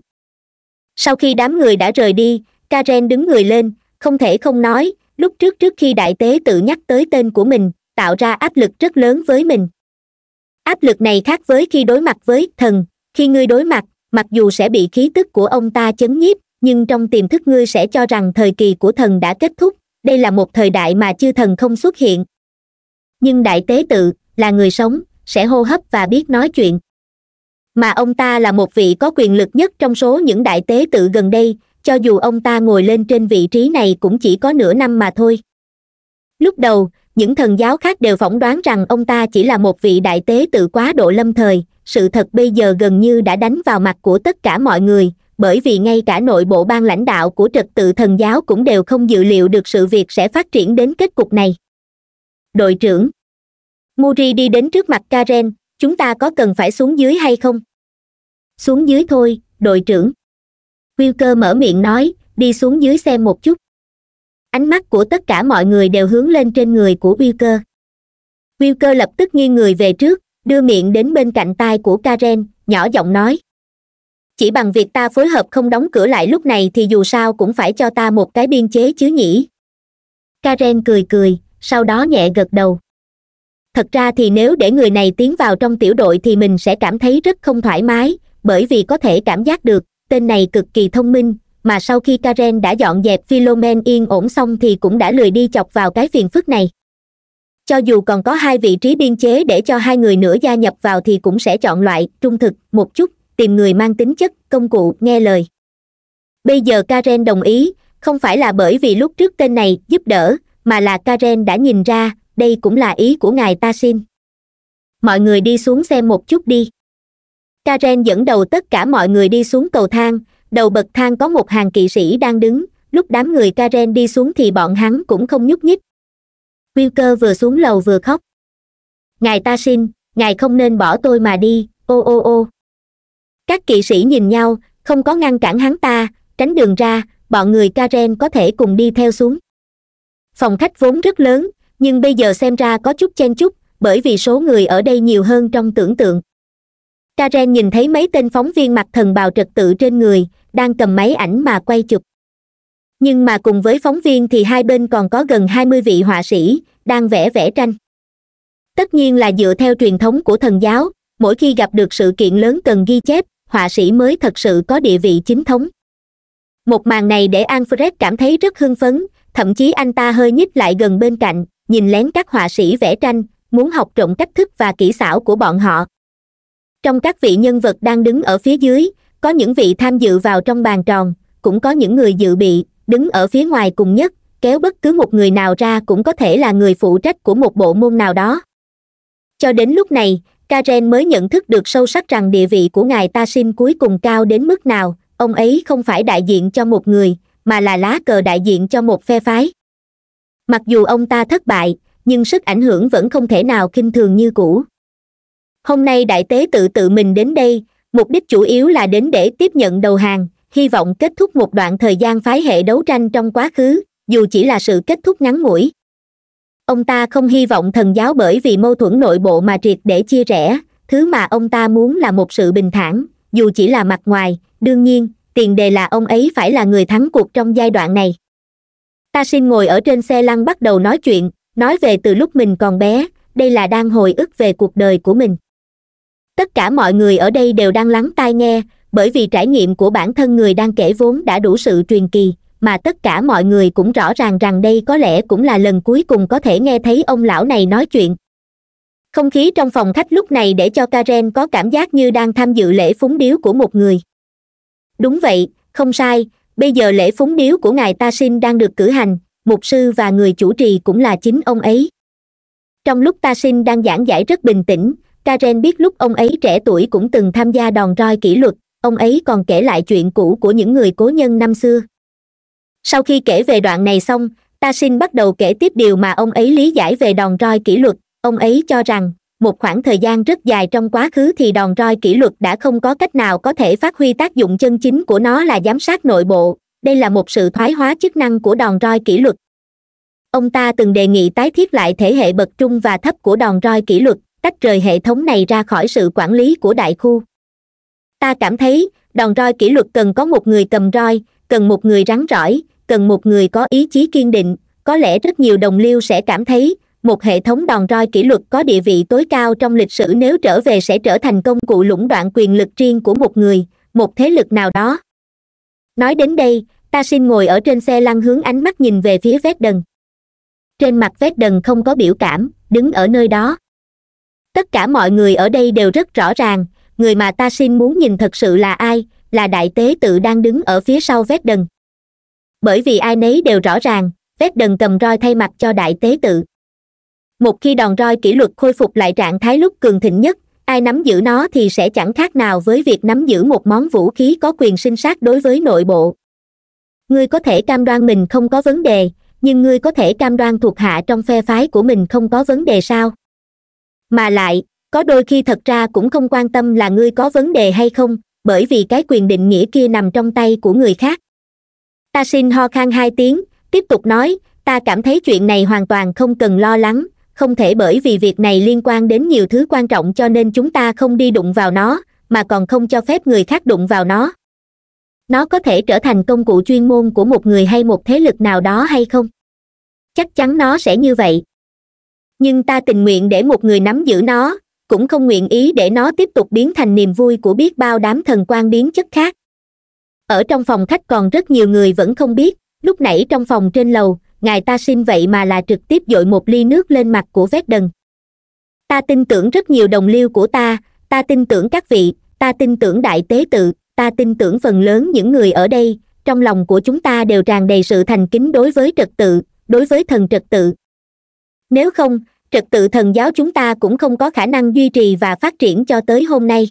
sau khi đám người đã rời đi karen đứng người lên không thể không nói lúc trước trước khi đại tế tự nhắc tới tên của mình tạo ra áp lực rất lớn với mình áp lực này khác với khi đối mặt với thần khi ngươi đối mặt mặc dù sẽ bị khí tức của ông ta chấn nhiếp nhưng trong tiềm thức ngươi sẽ cho rằng thời kỳ của thần đã kết thúc đây là một thời đại mà chư thần không xuất hiện nhưng đại tế tự là người sống sẽ hô hấp và biết nói chuyện mà ông ta là một vị có quyền lực nhất trong số những đại tế tự gần đây cho dù ông ta ngồi lên trên vị trí này cũng chỉ có nửa năm mà thôi lúc đầu những thần giáo khác đều phỏng đoán rằng ông ta chỉ là một vị đại tế tự quá độ lâm thời sự thật bây giờ gần như đã đánh vào mặt của tất cả mọi người bởi vì ngay cả nội bộ ban lãnh đạo của trật tự thần giáo cũng đều không dự liệu được sự việc sẽ phát triển đến kết cục này đội trưởng muri đi đến trước mặt karen chúng ta có cần phải xuống dưới hay không xuống dưới thôi đội trưởng wilker mở miệng nói đi xuống dưới xem một chút ánh mắt của tất cả mọi người đều hướng lên trên người của wilker wilker lập tức nghiêng người về trước đưa miệng đến bên cạnh tai của karen nhỏ giọng nói chỉ bằng việc ta phối hợp không đóng cửa lại lúc này thì dù sao cũng phải cho ta một cái biên chế chứ nhỉ karen cười cười sau đó nhẹ gật đầu thật ra thì nếu để người này tiến vào trong tiểu đội thì mình sẽ cảm thấy rất không thoải mái bởi vì có thể cảm giác được tên này cực kỳ thông minh mà sau khi karen đã dọn dẹp philomen yên ổn xong thì cũng đã lười đi chọc vào cái phiền phức này cho dù còn có hai vị trí biên chế để cho hai người nữa gia nhập vào thì cũng sẽ chọn loại trung thực một chút tìm người mang tính chất công cụ nghe lời bây giờ karen đồng ý không phải là bởi vì lúc trước tên này giúp đỡ mà là karen đã nhìn ra đây cũng là ý của ngài ta xin mọi người đi xuống xem một chút đi karen dẫn đầu tất cả mọi người đi xuống cầu thang đầu bậc thang có một hàng kỵ sĩ đang đứng lúc đám người karen đi xuống thì bọn hắn cũng không nhúc nhích wilker vừa xuống lầu vừa khóc ngài ta xin ngài không nên bỏ tôi mà đi ô ô ô các kỵ sĩ nhìn nhau không có ngăn cản hắn ta tránh đường ra bọn người karen có thể cùng đi theo xuống phòng khách vốn rất lớn nhưng bây giờ xem ra có chút chen chúc bởi vì số người ở đây nhiều hơn trong tưởng tượng karen nhìn thấy mấy tên phóng viên mặc thần bào trật tự trên người đang cầm máy ảnh mà quay chụp nhưng mà cùng với phóng viên thì hai bên còn có gần hai mươi vị họa sĩ đang vẽ vẽ tranh tất nhiên là dựa theo truyền thống của thần giáo mỗi khi gặp được sự kiện lớn cần ghi chép họa sĩ mới thật sự có địa vị chính thống một màn này để alfred cảm thấy rất hưng phấn thậm chí anh ta hơi nhích lại gần bên cạnh nhìn lén các họa sĩ vẽ tranh muốn học trộm cách thức và kỹ xảo của bọn họ trong các vị nhân vật đang đứng ở phía dưới có những vị tham dự vào trong bàn tròn cũng có những người dự bị đứng ở phía ngoài cùng nhất kéo bất cứ một người nào ra cũng có thể là người phụ trách của một bộ môn nào đó cho đến lúc này karen mới nhận thức được sâu sắc rằng địa vị của ngài ta xin cuối cùng cao đến mức nào ông ấy không phải đại diện cho một người mà là lá cờ đại diện cho một phe phái mặc dù ông ta thất bại nhưng sức ảnh hưởng vẫn không thể nào kinh thường như cũ hôm nay đại tế tự tự mình đến đây mục đích chủ yếu là đến để tiếp nhận đầu hàng hy vọng kết thúc một đoạn thời gian phái hệ đấu tranh trong quá khứ dù chỉ là sự kết thúc ngắn ngủi ông ta không hy vọng thần giáo bởi vì mâu thuẫn nội bộ mà triệt để chia rẽ thứ mà ông ta muốn là một sự bình thản dù chỉ là mặt ngoài đương nhiên tiền đề là ông ấy phải là người thắng cuộc trong giai đoạn này ta xin ngồi ở trên xe lăn bắt đầu nói chuyện nói về từ lúc mình còn bé đây là đang hồi ức về cuộc đời của mình tất cả mọi người ở đây đều đang lắng tai nghe bởi vì trải nghiệm của bản thân người đang kể vốn đã đủ sự truyền kỳ mà tất cả mọi người cũng rõ ràng rằng đây có lẽ cũng là lần cuối cùng có thể nghe thấy ông lão này nói chuyện không khí trong phòng khách lúc này để cho karen có cảm giác như đang tham dự lễ phúng điếu của một người đúng vậy không sai bây giờ lễ phúng điếu của ngài ta sinh đang được cử hành mục sư và người chủ trì cũng là chính ông ấy trong lúc ta sinh đang giảng giải rất bình tĩnh karen biết lúc ông ấy trẻ tuổi cũng từng tham gia đòn roi kỷ luật ông ấy còn kể lại chuyện cũ của những người cố nhân năm xưa sau khi kể về đoạn này xong ta xin bắt đầu kể tiếp điều mà ông ấy lý giải về đòn roi kỷ luật ông ấy cho rằng một khoảng thời gian rất dài trong quá khứ thì đòn roi kỷ luật đã không có cách nào có thể phát huy tác dụng chân chính của nó là giám sát nội bộ đây là một sự thoái hóa chức năng của đòn roi kỷ luật ông ta từng đề nghị tái thiết lại thể hệ bậc trung và thấp của đòn roi kỷ luật tách rời hệ thống này ra khỏi sự quản lý của đại khu ta cảm thấy đòn roi kỷ luật cần có một người cầm roi cần một người rắn rỏi cần một người có ý chí kiên định có lẽ rất nhiều đồng liêu sẽ cảm thấy một hệ thống đòn roi kỷ luật có địa vị tối cao trong lịch sử nếu trở về sẽ trở thành công cụ lũng đoạn quyền lực riêng của một người một thế lực nào đó nói đến đây ta xin ngồi ở trên xe lăn hướng ánh mắt nhìn về phía vết đần trên mặt vết đần không có biểu cảm đứng ở nơi đó tất cả mọi người ở đây đều rất rõ ràng người mà ta xin muốn nhìn thật sự là ai là đại tế tự đang đứng ở phía sau vết đần bởi vì ai nấy đều rõ ràng vết đần cầm roi thay mặt cho đại tế tự một khi đòn roi kỷ luật khôi phục lại trạng thái lúc cường thịnh nhất ai nắm giữ nó thì sẽ chẳng khác nào với việc nắm giữ một món vũ khí có quyền sinh sát đối với nội bộ ngươi có thể cam đoan mình không có vấn đề nhưng ngươi có thể cam đoan thuộc hạ trong phe phái của mình không có vấn đề sao mà lại có đôi khi thật ra cũng không quan tâm là ngươi có vấn đề hay không bởi vì cái quyền định nghĩa kia nằm trong tay của người khác ta xin ho khan hai tiếng tiếp tục nói ta cảm thấy chuyện này hoàn toàn không cần lo lắng không thể bởi vì việc này liên quan đến nhiều thứ quan trọng cho nên chúng ta không đi đụng vào nó mà còn không cho phép người khác đụng vào nó nó có thể trở thành công cụ chuyên môn của một người hay một thế lực nào đó hay không chắc chắn nó sẽ như vậy nhưng ta tình nguyện để một người nắm giữ nó cũng không nguyện ý để nó tiếp tục biến thành niềm vui của biết bao đám thần quan biến chất khác ở trong phòng khách còn rất nhiều người vẫn không biết lúc nãy trong phòng trên lầu ngài ta xin vậy mà là trực tiếp dội một ly nước lên mặt của vét đần ta tin tưởng rất nhiều đồng liêu của ta ta tin tưởng các vị ta tin tưởng đại tế tự ta tin tưởng phần lớn những người ở đây trong lòng của chúng ta đều tràn đầy sự thành kính đối với trật tự đối với thần trật tự nếu không trật tự thần giáo chúng ta cũng không có khả năng duy trì và phát triển cho tới hôm nay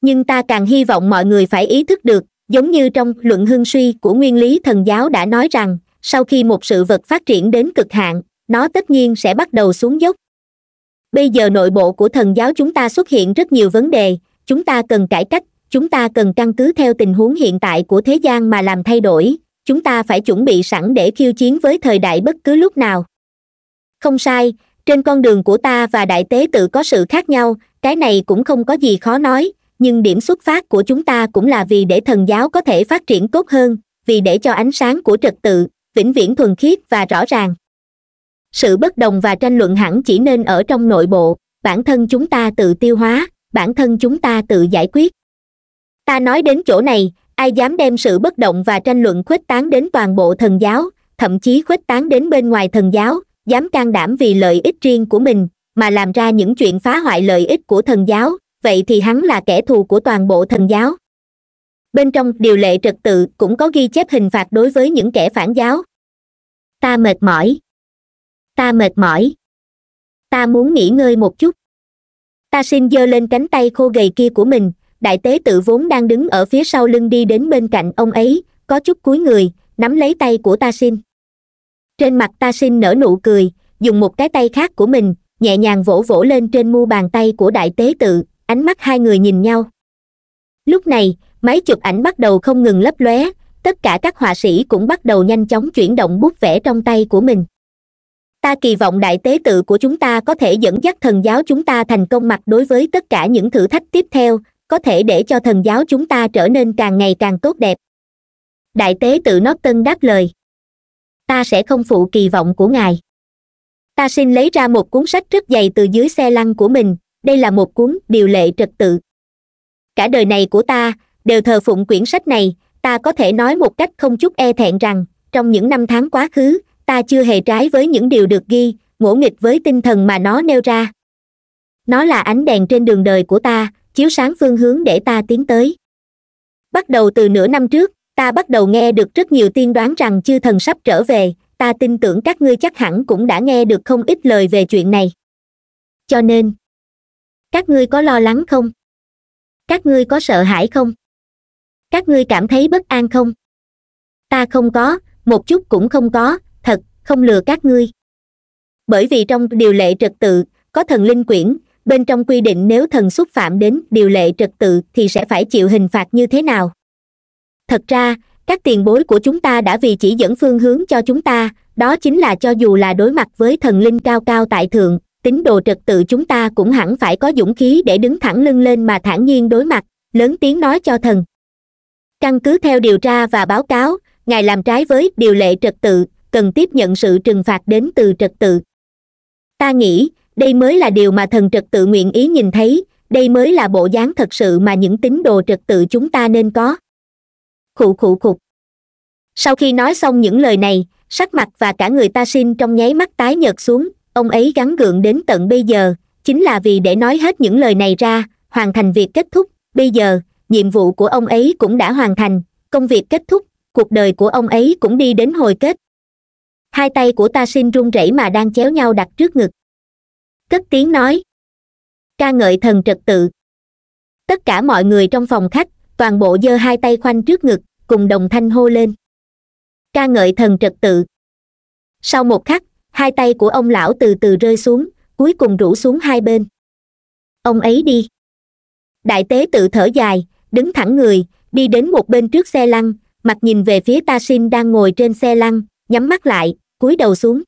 nhưng ta càng hy vọng mọi người phải ý thức được giống như trong luận hương suy của nguyên lý thần giáo đã nói rằng sau khi một sự vật phát triển đến cực hạn nó tất nhiên sẽ bắt đầu xuống dốc bây giờ nội bộ của thần giáo chúng ta xuất hiện rất nhiều vấn đề chúng ta cần cải cách chúng ta cần căn cứ theo tình huống hiện tại của thế gian mà làm thay đổi chúng ta phải chuẩn bị sẵn để khiêu chiến với thời đại bất cứ lúc nào không sai trên con đường của ta và đại tế tự có sự khác nhau cái này cũng không có gì khó nói nhưng điểm xuất phát của chúng ta cũng là vì để thần giáo có thể phát triển tốt hơn vì để cho ánh sáng của trật tự vĩnh viễn thuần khiết và rõ ràng sự bất đồng và tranh luận hẳn chỉ nên ở trong nội bộ bản thân chúng ta tự tiêu hóa bản thân chúng ta tự giải quyết ta nói đến chỗ này ai dám đem sự bất động và tranh luận khuếch tán đến toàn bộ thần giáo thậm chí khuếch tán đến bên ngoài thần giáo dám can đảm vì lợi ích riêng của mình mà làm ra những chuyện phá hoại lợi ích của thần giáo vậy thì hắn là kẻ thù của toàn bộ thần giáo bên trong điều lệ trật tự cũng có ghi chép hình phạt đối với những kẻ phản giáo ta mệt mỏi ta mệt mỏi ta muốn nghỉ ngơi một chút ta xin giơ lên cánh tay khô gầy kia của mình đại tế tự vốn đang đứng ở phía sau lưng đi đến bên cạnh ông ấy có chút cúi người nắm lấy tay của ta xin trên mặt ta sinh nở nụ cười dùng một cái tay khác của mình nhẹ nhàng vỗ vỗ lên trên mu bàn tay của đại tế tự ánh mắt hai người nhìn nhau lúc này máy chụp ảnh bắt đầu không ngừng lấp lóe tất cả các họa sĩ cũng bắt đầu nhanh chóng chuyển động bút vẽ trong tay của mình ta kỳ vọng đại tế tự của chúng ta có thể dẫn dắt thần giáo chúng ta thành công mặt đối với tất cả những thử thách tiếp theo có thể để cho thần giáo chúng ta trở nên càng ngày càng tốt đẹp đại tế tự nó tân đáp lời ta sẽ không phụ kỳ vọng của ngài ta xin lấy ra một cuốn sách rất dày từ dưới xe lăn của mình đây là một cuốn điều lệ trật tự cả đời này của ta đều thờ phụng quyển sách này ta có thể nói một cách không chút e thẹn rằng trong những năm tháng quá khứ ta chưa hề trái với những điều được ghi ngỗ nghịch với tinh thần mà nó nêu ra nó là ánh đèn trên đường đời của ta chiếu sáng phương hướng để ta tiến tới bắt đầu từ nửa năm trước ta bắt đầu nghe được rất nhiều tiên đoán rằng chư thần sắp trở về ta tin tưởng các ngươi chắc hẳn cũng đã nghe được không ít lời về chuyện này cho nên các ngươi có lo lắng không các ngươi có sợ hãi không các ngươi cảm thấy bất an không ta không có một chút cũng không có thật không lừa các ngươi bởi vì trong điều lệ trật tự có thần linh quyển bên trong quy định nếu thần xúc phạm đến điều lệ trật tự thì sẽ phải chịu hình phạt như thế nào thật ra các tiền bối của chúng ta đã vì chỉ dẫn phương hướng cho chúng ta đó chính là cho dù là đối mặt với thần linh cao cao tại thượng tín đồ trật tự chúng ta cũng hẳn phải có dũng khí để đứng thẳng lưng lên mà thản nhiên đối mặt lớn tiếng nói cho thần căn cứ theo điều tra và báo cáo ngài làm trái với điều lệ trật tự cần tiếp nhận sự trừng phạt đến từ trật tự ta nghĩ đây mới là điều mà thần trật tự nguyện ý nhìn thấy đây mới là bộ dáng thật sự mà những tín đồ trật tự chúng ta nên có khụ khụ khục sau khi nói xong những lời này sắc mặt và cả người ta xin trong nháy mắt tái nhợt xuống ông ấy gắn gượng đến tận bây giờ chính là vì để nói hết những lời này ra hoàn thành việc kết thúc bây giờ nhiệm vụ của ông ấy cũng đã hoàn thành công việc kết thúc cuộc đời của ông ấy cũng đi đến hồi kết hai tay của ta xin run rẩy mà đang chéo nhau đặt trước ngực cất tiếng nói ca ngợi thần trật tự tất cả mọi người trong phòng khách toàn bộ giơ hai tay khoanh trước ngực cùng đồng thanh hô lên ca ngợi thần trật tự sau một khắc hai tay của ông lão từ từ rơi xuống cuối cùng rủ xuống hai bên ông ấy đi đại tế tự thở dài đứng thẳng người đi đến một bên trước xe lăn mặt nhìn về phía ta sinh đang ngồi trên xe lăn nhắm mắt lại cúi đầu xuống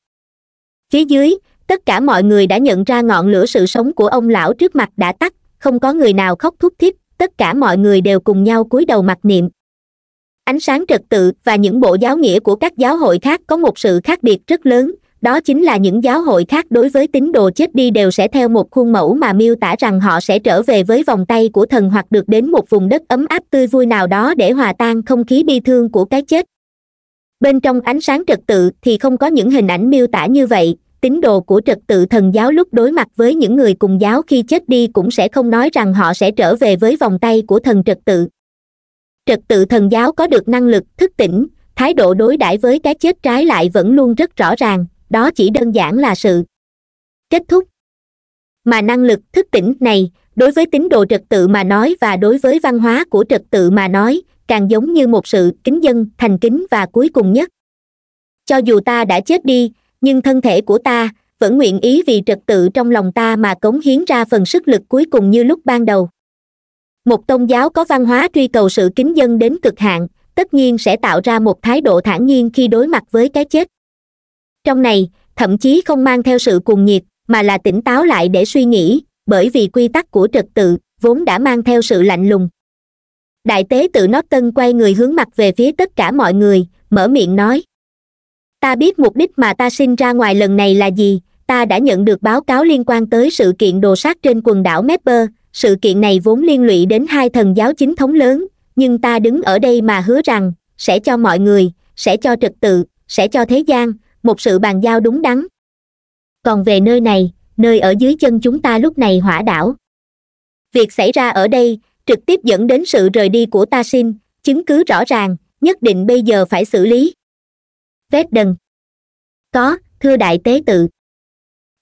phía dưới tất cả mọi người đã nhận ra ngọn lửa sự sống của ông lão trước mặt đã tắt không có người nào khóc thút thít tất cả mọi người đều cùng nhau cúi đầu mặc niệm ánh sáng trật tự và những bộ giáo nghĩa của các giáo hội khác có một sự khác biệt rất lớn đó chính là những giáo hội khác đối với tín đồ chết đi đều sẽ theo một khuôn mẫu mà miêu tả rằng họ sẽ trở về với vòng tay của thần hoặc được đến một vùng đất ấm áp tươi vui nào đó để hòa tan không khí bi thương của cái chết bên trong ánh sáng trật tự thì không có những hình ảnh miêu tả như vậy tín đồ của trật tự thần giáo lúc đối mặt với những người cùng giáo khi chết đi cũng sẽ không nói rằng họ sẽ trở về với vòng tay của thần trật tự trật tự thần giáo có được năng lực thức tỉnh thái độ đối đãi với cái chết trái lại vẫn luôn rất rõ ràng đó chỉ đơn giản là sự kết thúc mà năng lực thức tỉnh này đối với tín đồ trật tự mà nói và đối với văn hóa của trật tự mà nói càng giống như một sự kính dân thành kính và cuối cùng nhất cho dù ta đã chết đi nhưng thân thể của ta vẫn nguyện ý vì trật tự trong lòng ta mà cống hiến ra phần sức lực cuối cùng như lúc ban đầu một tôn giáo có văn hóa truy cầu sự kính dân đến cực hạn tất nhiên sẽ tạo ra một thái độ thản nhiên khi đối mặt với cái chết trong này thậm chí không mang theo sự cuồng nhiệt mà là tỉnh táo lại để suy nghĩ bởi vì quy tắc của trật tự vốn đã mang theo sự lạnh lùng đại tế tự nó tân quay người hướng mặt về phía tất cả mọi người mở miệng nói ta biết mục đích mà ta sinh ra ngoài lần này là gì ta đã nhận được báo cáo liên quan tới sự kiện đồ sát trên quần đảo mepper sự kiện này vốn liên lụy đến hai thần giáo chính thống lớn nhưng ta đứng ở đây mà hứa rằng sẽ cho mọi người sẽ cho trật tự sẽ cho thế gian một sự bàn giao đúng đắn còn về nơi này nơi ở dưới chân chúng ta lúc này hỏa đảo việc xảy ra ở đây trực tiếp dẫn đến sự rời đi của ta sinh chứng cứ rõ ràng nhất định bây giờ phải xử lý vết đần có thưa đại tế tự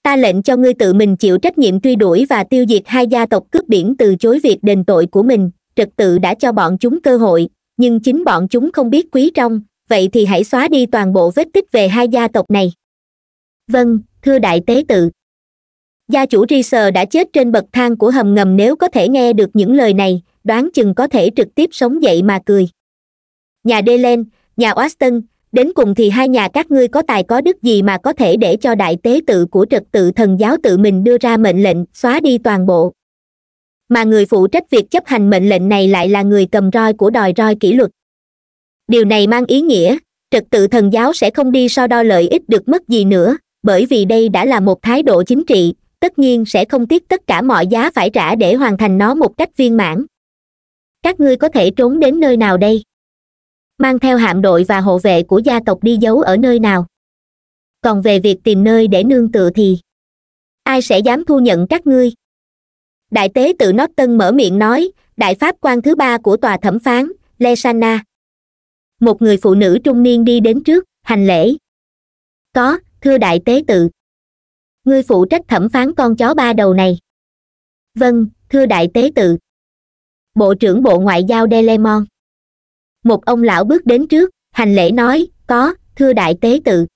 ta lệnh cho ngươi tự mình chịu trách nhiệm truy đuổi và tiêu diệt hai gia tộc cướp biển từ chối việc đền tội của mình trật tự đã cho bọn chúng cơ hội nhưng chính bọn chúng không biết quý trong vậy thì hãy xóa đi toàn bộ vết tích về hai gia tộc này vâng thưa đại tế tự gia chủ ri đã chết trên bậc thang của hầm ngầm nếu có thể nghe được những lời này đoán chừng có thể trực tiếp sống dậy mà cười nhà delen nhà oaston đến cùng thì hai nhà các ngươi có tài có đức gì mà có thể để cho đại tế tự của trật tự thần giáo tự mình đưa ra mệnh lệnh xóa đi toàn bộ mà người phụ trách việc chấp hành mệnh lệnh này lại là người cầm roi của đòi roi kỷ luật điều này mang ý nghĩa trật tự thần giáo sẽ không đi so đo lợi ích được mất gì nữa bởi vì đây đã là một thái độ chính trị tất nhiên sẽ không tiếc tất cả mọi giá phải trả để hoàn thành nó một cách viên mãn các ngươi có thể trốn đến nơi nào đây mang theo hạm đội và hộ vệ của gia tộc đi giấu ở nơi nào còn về việc tìm nơi để nương tựa thì ai sẽ dám thu nhận các ngươi đại tế tự nót tân mở miệng nói đại pháp quan thứ ba của tòa thẩm phán lesana một người phụ nữ trung niên đi đến trước hành lễ có thưa đại tế tự ngươi phụ trách thẩm phán con chó ba đầu này vâng thưa đại tế tự bộ trưởng bộ ngoại giao delemon một ông lão bước đến trước hành lễ nói có thưa đại tế tự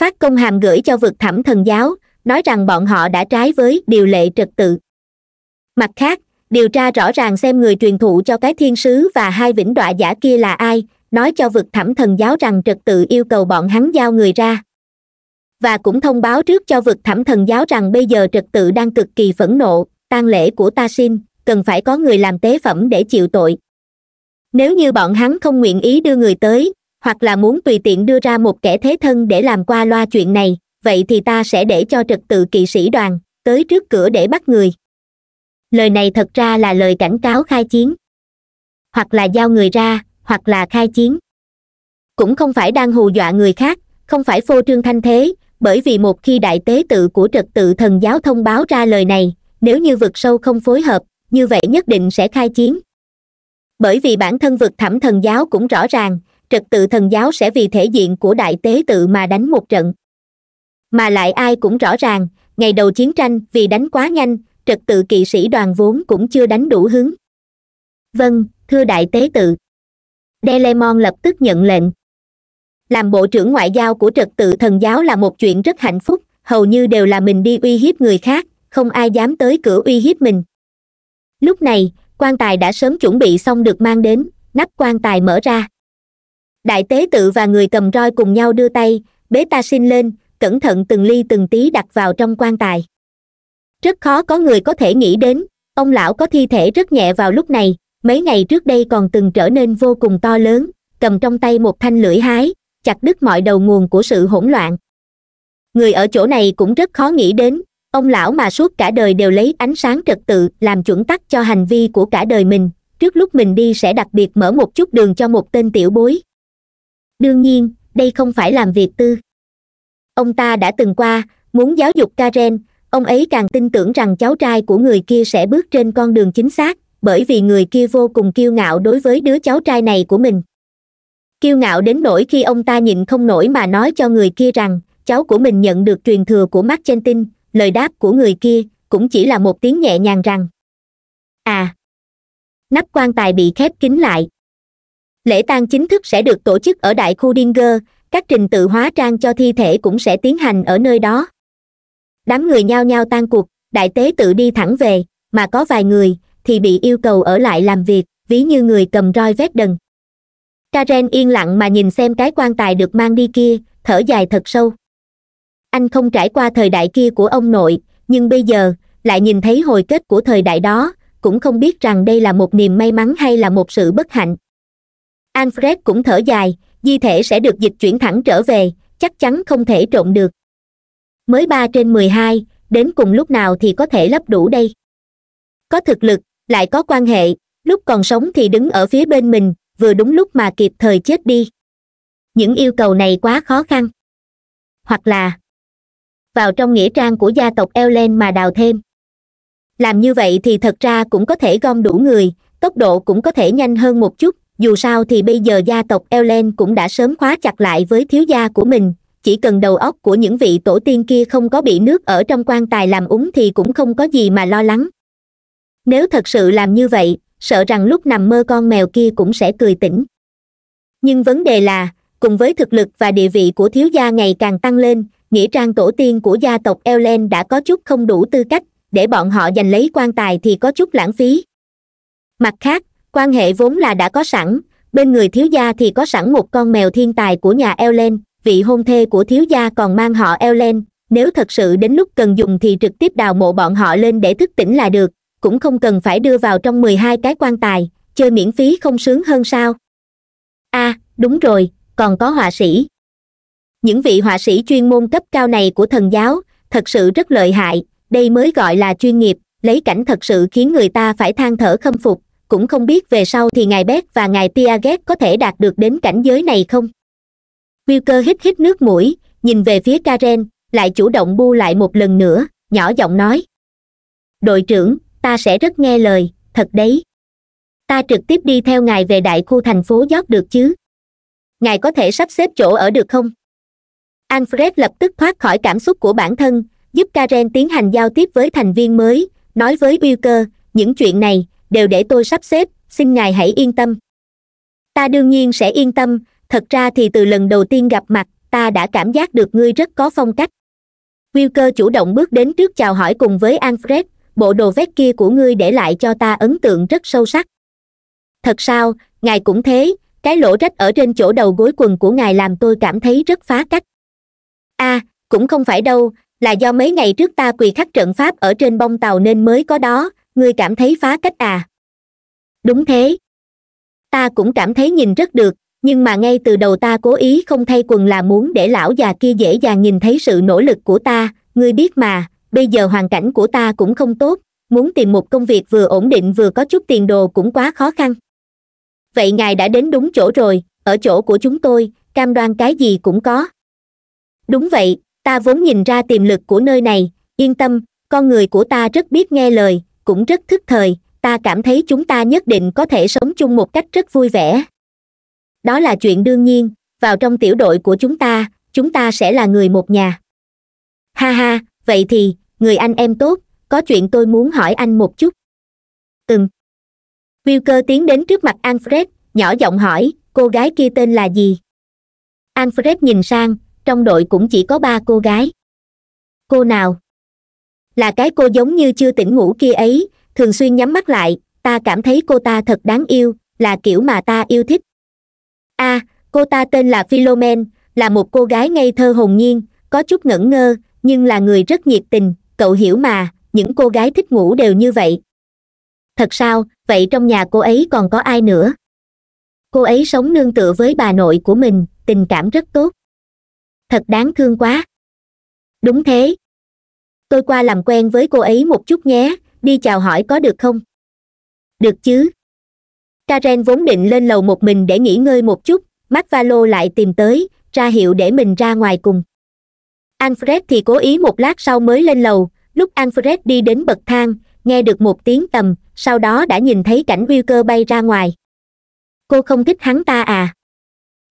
phát công hàm gửi cho vực thẳm thần giáo nói rằng bọn họ đã trái với điều lệ trật tự mặt khác điều tra rõ ràng xem người truyền thụ cho cái thiên sứ và hai vĩnh đọa giả kia là ai nói cho vực thẳm thần giáo rằng trật tự yêu cầu bọn hắn giao người ra và cũng thông báo trước cho vực thẳm thần giáo rằng bây giờ trật tự đang cực kỳ phẫn nộ tang lễ của ta xin cần phải có người làm tế phẩm để chịu tội nếu như bọn hắn không nguyện ý đưa người tới hoặc là muốn tùy tiện đưa ra một kẻ thế thân để làm qua loa chuyện này vậy thì ta sẽ để cho trật tự kỵ sĩ đoàn tới trước cửa để bắt người lời này thật ra là lời cảnh cáo khai chiến hoặc là giao người ra hoặc là khai chiến cũng không phải đang hù dọa người khác không phải phô trương thanh thế bởi vì một khi đại tế tự của trật tự thần giáo thông báo ra lời này nếu như vực sâu không phối hợp như vậy nhất định sẽ khai chiến bởi vì bản thân vực thẳm thần giáo cũng rõ ràng trật tự thần giáo sẽ vì thể diện của đại tế tự mà đánh một trận mà lại ai cũng rõ ràng ngày đầu chiến tranh vì đánh quá nhanh trật tự kỵ sĩ đoàn vốn cũng chưa đánh đủ hứng. vâng thưa đại tế tự delemon lập tức nhận lệnh làm bộ trưởng ngoại giao của trật tự thần giáo là một chuyện rất hạnh phúc hầu như đều là mình đi uy hiếp người khác không ai dám tới cửa uy hiếp mình lúc này quan tài đã sớm chuẩn bị xong được mang đến nắp quan tài mở ra đại tế tự và người cầm roi cùng nhau đưa tay bế ta xin lên cẩn thận từng ly từng tí đặt vào trong quan tài rất khó có người có thể nghĩ đến ông lão có thi thể rất nhẹ vào lúc này mấy ngày trước đây còn từng trở nên vô cùng to lớn cầm trong tay một thanh lưỡi hái chặt đứt mọi đầu nguồn của sự hỗn loạn người ở chỗ này cũng rất khó nghĩ đến ông lão mà suốt cả đời đều lấy ánh sáng trật tự làm chuẩn tắc cho hành vi của cả đời mình trước lúc mình đi sẽ đặc biệt mở một chút đường cho một tên tiểu bối đương nhiên đây không phải làm việc tư ông ta đã từng qua muốn giáo dục karen ông ấy càng tin tưởng rằng cháu trai của người kia sẽ bước trên con đường chính xác bởi vì người kia vô cùng kiêu ngạo đối với đứa cháu trai này của mình kiêu ngạo đến nỗi khi ông ta nhịn không nổi mà nói cho người kia rằng cháu của mình nhận được truyền thừa của mark chentin lời đáp của người kia cũng chỉ là một tiếng nhẹ nhàng rằng à nắp quan tài bị khép kín lại lễ tang chính thức sẽ được tổ chức ở đại khu dinger các trình tự hóa trang cho thi thể cũng sẽ tiến hành ở nơi đó đám người nhao nhao tan cuộc đại tế tự đi thẳng về mà có vài người thì bị yêu cầu ở lại làm việc ví như người cầm roi vét đần karen yên lặng mà nhìn xem cái quan tài được mang đi kia thở dài thật sâu anh không trải qua thời đại kia của ông nội nhưng bây giờ lại nhìn thấy hồi kết của thời đại đó cũng không biết rằng đây là một niềm may mắn hay là một sự bất hạnh alfred cũng thở dài di thể sẽ được dịch chuyển thẳng trở về chắc chắn không thể trộn được mới ba trên mười hai đến cùng lúc nào thì có thể lấp đủ đây có thực lực lại có quan hệ lúc còn sống thì đứng ở phía bên mình vừa đúng lúc mà kịp thời chết đi những yêu cầu này quá khó khăn hoặc là vào trong nghĩa trang của gia tộc elen mà đào thêm làm như vậy thì thật ra cũng có thể gom đủ người tốc độ cũng có thể nhanh hơn một chút dù sao thì bây giờ gia tộc elen cũng đã sớm khóa chặt lại với thiếu gia của mình chỉ cần đầu óc của những vị tổ tiên kia không có bị nước ở trong quan tài làm úng thì cũng không có gì mà lo lắng nếu thật sự làm như vậy sợ rằng lúc nằm mơ con mèo kia cũng sẽ cười tỉnh nhưng vấn đề là cùng với thực lực và địa vị của thiếu gia ngày càng tăng lên nghĩa trang tổ tiên của gia tộc Elen đã có chút không đủ tư cách để bọn họ giành lấy quan tài thì có chút lãng phí mặt khác quan hệ vốn là đã có sẵn bên người thiếu gia thì có sẵn một con mèo thiên tài của nhà Elen vị hôn thê của thiếu gia còn mang họ Elen nếu thật sự đến lúc cần dùng thì trực tiếp đào mộ bọn họ lên để thức tỉnh là được cũng không cần phải đưa vào trong mười hai cái quan tài chơi miễn phí không sướng hơn sao a à, đúng rồi còn có họa sĩ những vị họa sĩ chuyên môn cấp cao này của thần giáo thật sự rất lợi hại đây mới gọi là chuyên nghiệp lấy cảnh thật sự khiến người ta phải than thở khâm phục cũng không biết về sau thì ngài bét và ngài piaget có thể đạt được đến cảnh giới này không wilker hít hít nước mũi nhìn về phía karen lại chủ động bu lại một lần nữa nhỏ giọng nói đội trưởng ta sẽ rất nghe lời thật đấy ta trực tiếp đi theo ngài về đại khu thành phố giót được chứ ngài có thể sắp xếp chỗ ở được không alfred lập tức thoát khỏi cảm xúc của bản thân giúp karen tiến hành giao tiếp với thành viên mới nói với wilker những chuyện này đều để tôi sắp xếp xin ngài hãy yên tâm ta đương nhiên sẽ yên tâm thật ra thì từ lần đầu tiên gặp mặt ta đã cảm giác được ngươi rất có phong cách wilker chủ động bước đến trước chào hỏi cùng với alfred bộ đồ vest kia của ngươi để lại cho ta ấn tượng rất sâu sắc thật sao ngài cũng thế cái lỗ rách ở trên chỗ đầu gối quần của ngài làm tôi cảm thấy rất phá cách a à, cũng không phải đâu là do mấy ngày trước ta quỳ khắc trận pháp ở trên bông tàu nên mới có đó ngươi cảm thấy phá cách à đúng thế ta cũng cảm thấy nhìn rất được nhưng mà ngay từ đầu ta cố ý không thay quần là muốn để lão già kia dễ dàng nhìn thấy sự nỗ lực của ta ngươi biết mà bây giờ hoàn cảnh của ta cũng không tốt muốn tìm một công việc vừa ổn định vừa có chút tiền đồ cũng quá khó khăn vậy ngài đã đến đúng chỗ rồi ở chỗ của chúng tôi cam đoan cái gì cũng có đúng vậy ta vốn nhìn ra tiềm lực của nơi này yên tâm con người của ta rất biết nghe lời cũng rất thức thời ta cảm thấy chúng ta nhất định có thể sống chung một cách rất vui vẻ đó là chuyện đương nhiên vào trong tiểu đội của chúng ta chúng ta sẽ là người một nhà ha ha vậy thì người anh em tốt có chuyện tôi muốn hỏi anh một chút ừm wilker tiến đến trước mặt alfred nhỏ giọng hỏi cô gái kia tên là gì alfred nhìn sang trong đội cũng chỉ có ba cô gái cô nào là cái cô giống như chưa tỉnh ngủ kia ấy thường xuyên nhắm mắt lại ta cảm thấy cô ta thật đáng yêu là kiểu mà ta yêu thích a à, cô ta tên là philomen là một cô gái ngây thơ hồn nhiên có chút ngẩn ngơ nhưng là người rất nhiệt tình cậu hiểu mà những cô gái thích ngủ đều như vậy thật sao vậy trong nhà cô ấy còn có ai nữa cô ấy sống nương tựa với bà nội của mình tình cảm rất tốt thật đáng thương quá đúng thế tôi qua làm quen với cô ấy một chút nhé đi chào hỏi có được không được chứ karen vốn định lên lầu một mình để nghỉ ngơi một chút mắt va lại tìm tới ra hiệu để mình ra ngoài cùng alfred thì cố ý một lát sau mới lên lầu lúc alfred đi đến bậc thang nghe được một tiếng tầm sau đó đã nhìn thấy cảnh wilker bay ra ngoài cô không thích hắn ta à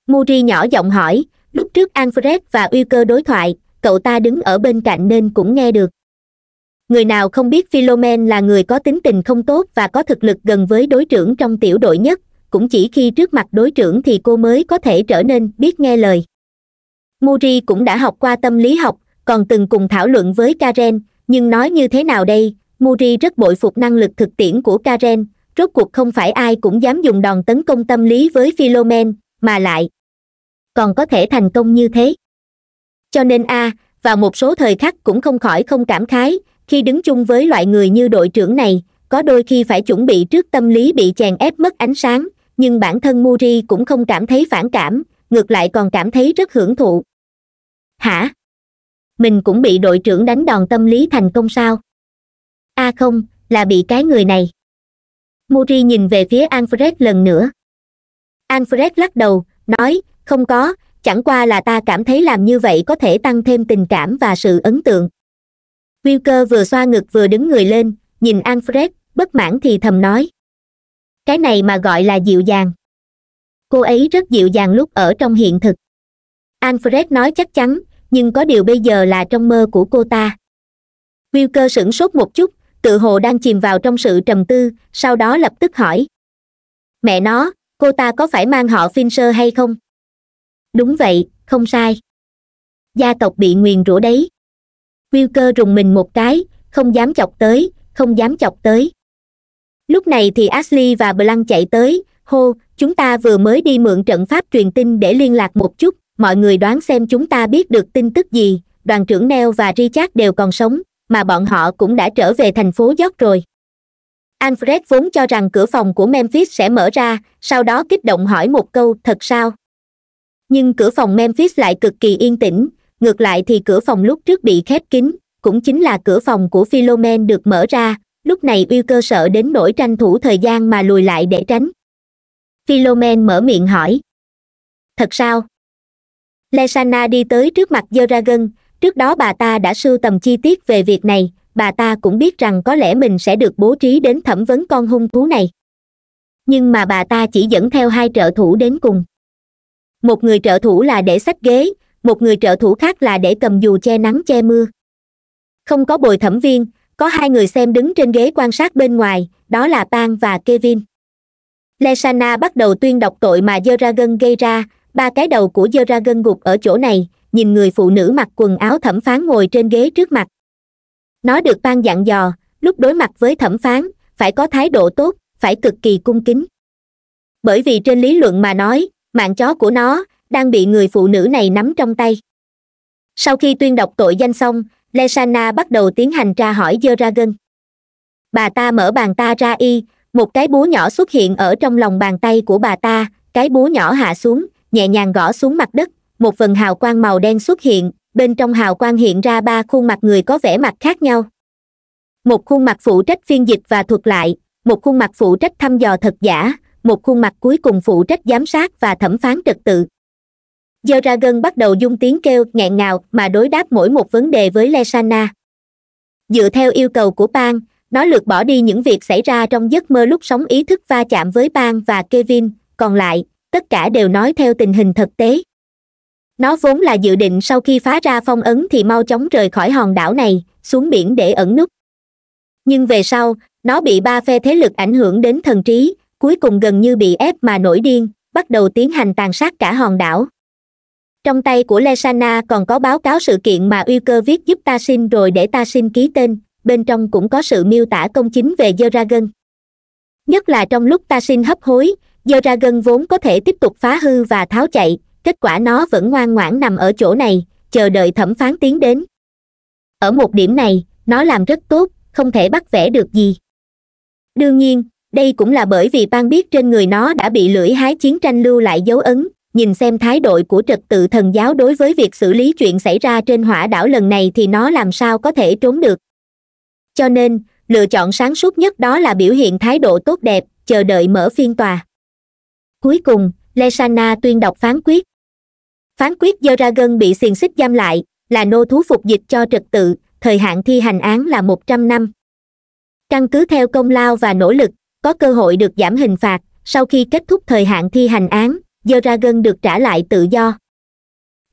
muri nhỏ giọng hỏi lúc trước alfred và uy cơ đối thoại cậu ta đứng ở bên cạnh nên cũng nghe được người nào không biết philomen là người có tính tình không tốt và có thực lực gần với đối trưởng trong tiểu đội nhất cũng chỉ khi trước mặt đối trưởng thì cô mới có thể trở nên biết nghe lời muri cũng đã học qua tâm lý học còn từng cùng thảo luận với karen nhưng nói như thế nào đây muri rất bội phục năng lực thực tiễn của karen rốt cuộc không phải ai cũng dám dùng đòn tấn công tâm lý với philomen mà lại còn có thể thành công như thế cho nên a à, vào một số thời khắc cũng không khỏi không cảm khái khi đứng chung với loại người như đội trưởng này có đôi khi phải chuẩn bị trước tâm lý bị chèn ép mất ánh sáng nhưng bản thân muri cũng không cảm thấy phản cảm ngược lại còn cảm thấy rất hưởng thụ hả mình cũng bị đội trưởng đánh đòn tâm lý thành công sao a à không là bị cái người này muri nhìn về phía alfred lần nữa alfred lắc đầu nói không có chẳng qua là ta cảm thấy làm như vậy có thể tăng thêm tình cảm và sự ấn tượng wilker vừa xoa ngực vừa đứng người lên nhìn alfred bất mãn thì thầm nói cái này mà gọi là dịu dàng cô ấy rất dịu dàng lúc ở trong hiện thực alfred nói chắc chắn nhưng có điều bây giờ là trong mơ của cô ta wilker sửng sốt một chút tự hồ đang chìm vào trong sự trầm tư sau đó lập tức hỏi mẹ nó cô ta có phải mang họ fincher hay không đúng vậy không sai gia tộc bị nguyền rủa đấy w cơ rùng mình một cái không dám chọc tới không dám chọc tới lúc này thì ashley và blanc chạy tới hô chúng ta vừa mới đi mượn trận pháp truyền tin để liên lạc một chút mọi người đoán xem chúng ta biết được tin tức gì đoàn trưởng neo và richard đều còn sống mà bọn họ cũng đã trở về thành phố york rồi alfred vốn cho rằng cửa phòng của memphis sẽ mở ra sau đó kích động hỏi một câu thật sao nhưng cửa phòng memphis lại cực kỳ yên tĩnh ngược lại thì cửa phòng lúc trước bị khép kín cũng chính là cửa phòng của philomen được mở ra lúc này yêu cơ sợ đến nỗi tranh thủ thời gian mà lùi lại để tránh philomen mở miệng hỏi thật sao lesana đi tới trước mặt jerragen trước đó bà ta đã sưu tầm chi tiết về việc này bà ta cũng biết rằng có lẽ mình sẽ được bố trí đến thẩm vấn con hung thú này nhưng mà bà ta chỉ dẫn theo hai trợ thủ đến cùng một người trợ thủ là để xách ghế một người trợ thủ khác là để cầm dù che nắng che mưa không có bồi thẩm viên có hai người xem đứng trên ghế quan sát bên ngoài đó là pan và kevin lesana bắt đầu tuyên đọc tội mà jerragen gây ra ba cái đầu của jerragen gục ở chỗ này nhìn người phụ nữ mặc quần áo thẩm phán ngồi trên ghế trước mặt nó được Pan dặn dò lúc đối mặt với thẩm phán phải có thái độ tốt phải cực kỳ cung kính bởi vì trên lý luận mà nói mạng chó của nó đang bị người phụ nữ này nắm trong tay sau khi tuyên đọc tội danh xong lesana bắt đầu tiến hành tra hỏi dơ ra gân bà ta mở bàn ta ra y một cái búa nhỏ xuất hiện ở trong lòng bàn tay của bà ta cái búa nhỏ hạ xuống nhẹ nhàng gõ xuống mặt đất một vần hào quang màu đen xuất hiện bên trong hào quang hiện ra ba khuôn mặt người có vẻ mặt khác nhau một khuôn mặt phụ trách phiên dịch và thuật lại một khuôn mặt phụ trách thăm dò thật giả một khuôn mặt cuối cùng phụ trách giám sát và thẩm phán trật tự dơ ra gân bắt đầu dung tiếng kêu nghẹn ngào mà đối đáp mỗi một vấn đề với lesana dựa theo yêu cầu của bang nó lược bỏ đi những việc xảy ra trong giấc mơ lúc sống ý thức va chạm với bang và kevin còn lại tất cả đều nói theo tình hình thực tế nó vốn là dự định sau khi phá ra phong ấn thì mau chóng rời khỏi hòn đảo này xuống biển để ẩn nút nhưng về sau nó bị ba phe thế lực ảnh hưởng đến thần trí cuối cùng gần như bị ép mà nổi điên bắt đầu tiến hành tàn sát cả hòn đảo trong tay của lesana còn có báo cáo sự kiện mà uy cơ viết giúp ta xin rồi để ta xin ký tên bên trong cũng có sự miêu tả công chính về Dragon. nhất là trong lúc ta xin hấp hối Dragon vốn có thể tiếp tục phá hư và tháo chạy kết quả nó vẫn ngoan ngoãn nằm ở chỗ này chờ đợi thẩm phán tiến đến ở một điểm này nó làm rất tốt không thể bắt vẽ được gì đương nhiên đây cũng là bởi vì ban biết trên người nó đã bị lưỡi hái chiến tranh lưu lại dấu ấn nhìn xem thái độ của trật tự thần giáo đối với việc xử lý chuyện xảy ra trên hỏa đảo lần này thì nó làm sao có thể trốn được cho nên lựa chọn sáng suốt nhất đó là biểu hiện thái độ tốt đẹp chờ đợi mở phiên tòa cuối cùng lesana tuyên đọc phán quyết phán quyết do ra gân bị xiềng xích giam lại là nô thú phục dịch cho trật tự thời hạn thi hành án là một trăm năm căn cứ theo công lao và nỗ lực có cơ hội được giảm hình phạt sau khi kết thúc thời hạn thi hành án Dragon được trả lại tự do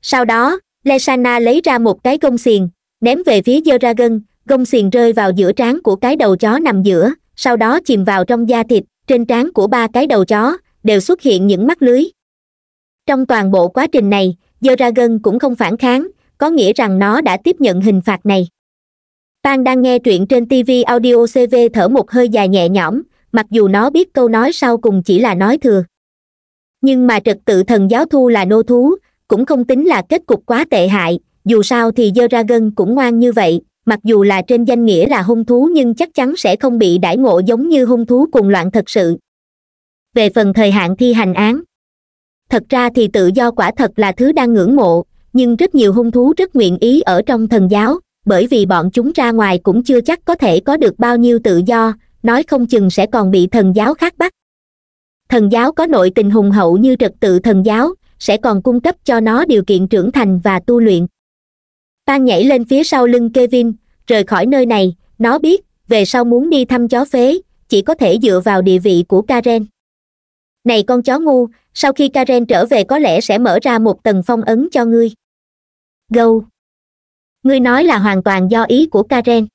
sau đó lesana lấy ra một cái gông xiềng ném về phía Dragon, gông xiềng rơi vào giữa trán của cái đầu chó nằm giữa sau đó chìm vào trong da thịt trên trán của ba cái đầu chó đều xuất hiện những mắt lưới trong toàn bộ quá trình này Dragon cũng không phản kháng có nghĩa rằng nó đã tiếp nhận hình phạt này Pan đang nghe truyện trên TV audio CV thở một hơi dài nhẹ nhõm, mặc dù nó biết câu nói sau cùng chỉ là nói thừa nhưng mà trật tự thần giáo thu là nô thú cũng không tính là kết cục quá tệ hại dù sao thì dơ ra gân cũng ngoan như vậy mặc dù là trên danh nghĩa là hung thú nhưng chắc chắn sẽ không bị đãi ngộ giống như hung thú cùng loạn thật sự về phần thời hạn thi hành án thật ra thì tự do quả thật là thứ đang ngưỡng mộ nhưng rất nhiều hung thú rất nguyện ý ở trong thần giáo bởi vì bọn chúng ra ngoài cũng chưa chắc có thể có được bao nhiêu tự do nói không chừng sẽ còn bị thần giáo khác bắt thần giáo có nội tình hùng hậu như trật tự thần giáo sẽ còn cung cấp cho nó điều kiện trưởng thành và tu luyện tan nhảy lên phía sau lưng kevin rời khỏi nơi này nó biết về sau muốn đi thăm chó phế chỉ có thể dựa vào địa vị của karen này con chó ngu sau khi karen trở về có lẽ sẽ mở ra một tầng phong ấn cho ngươi gâu ngươi nói là hoàn toàn do ý của karen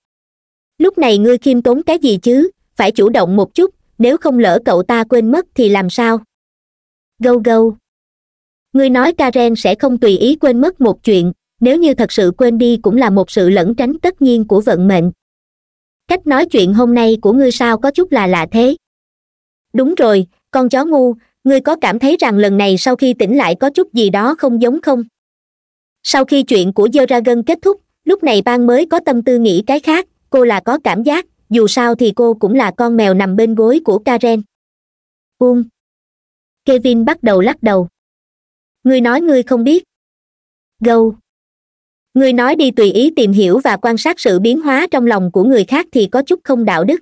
lúc này ngươi khiêm tốn cái gì chứ phải chủ động một chút nếu không lỡ cậu ta quên mất thì làm sao gâu gâu ngươi nói karen sẽ không tùy ý quên mất một chuyện nếu như thật sự quên đi cũng là một sự lẩn tránh tất nhiên của vận mệnh cách nói chuyện hôm nay của ngươi sao có chút là lạ thế đúng rồi con chó ngu ngươi có cảm thấy rằng lần này sau khi tỉnh lại có chút gì đó không giống không sau khi chuyện của dơ ra gân kết thúc lúc này ban mới có tâm tư nghĩ cái khác cô là có cảm giác dù sao thì cô cũng là con mèo nằm bên gối của karen buông kevin bắt đầu lắc đầu ngươi nói ngươi không biết gâu ngươi nói đi tùy ý tìm hiểu và quan sát sự biến hóa trong lòng của người khác thì có chút không đạo đức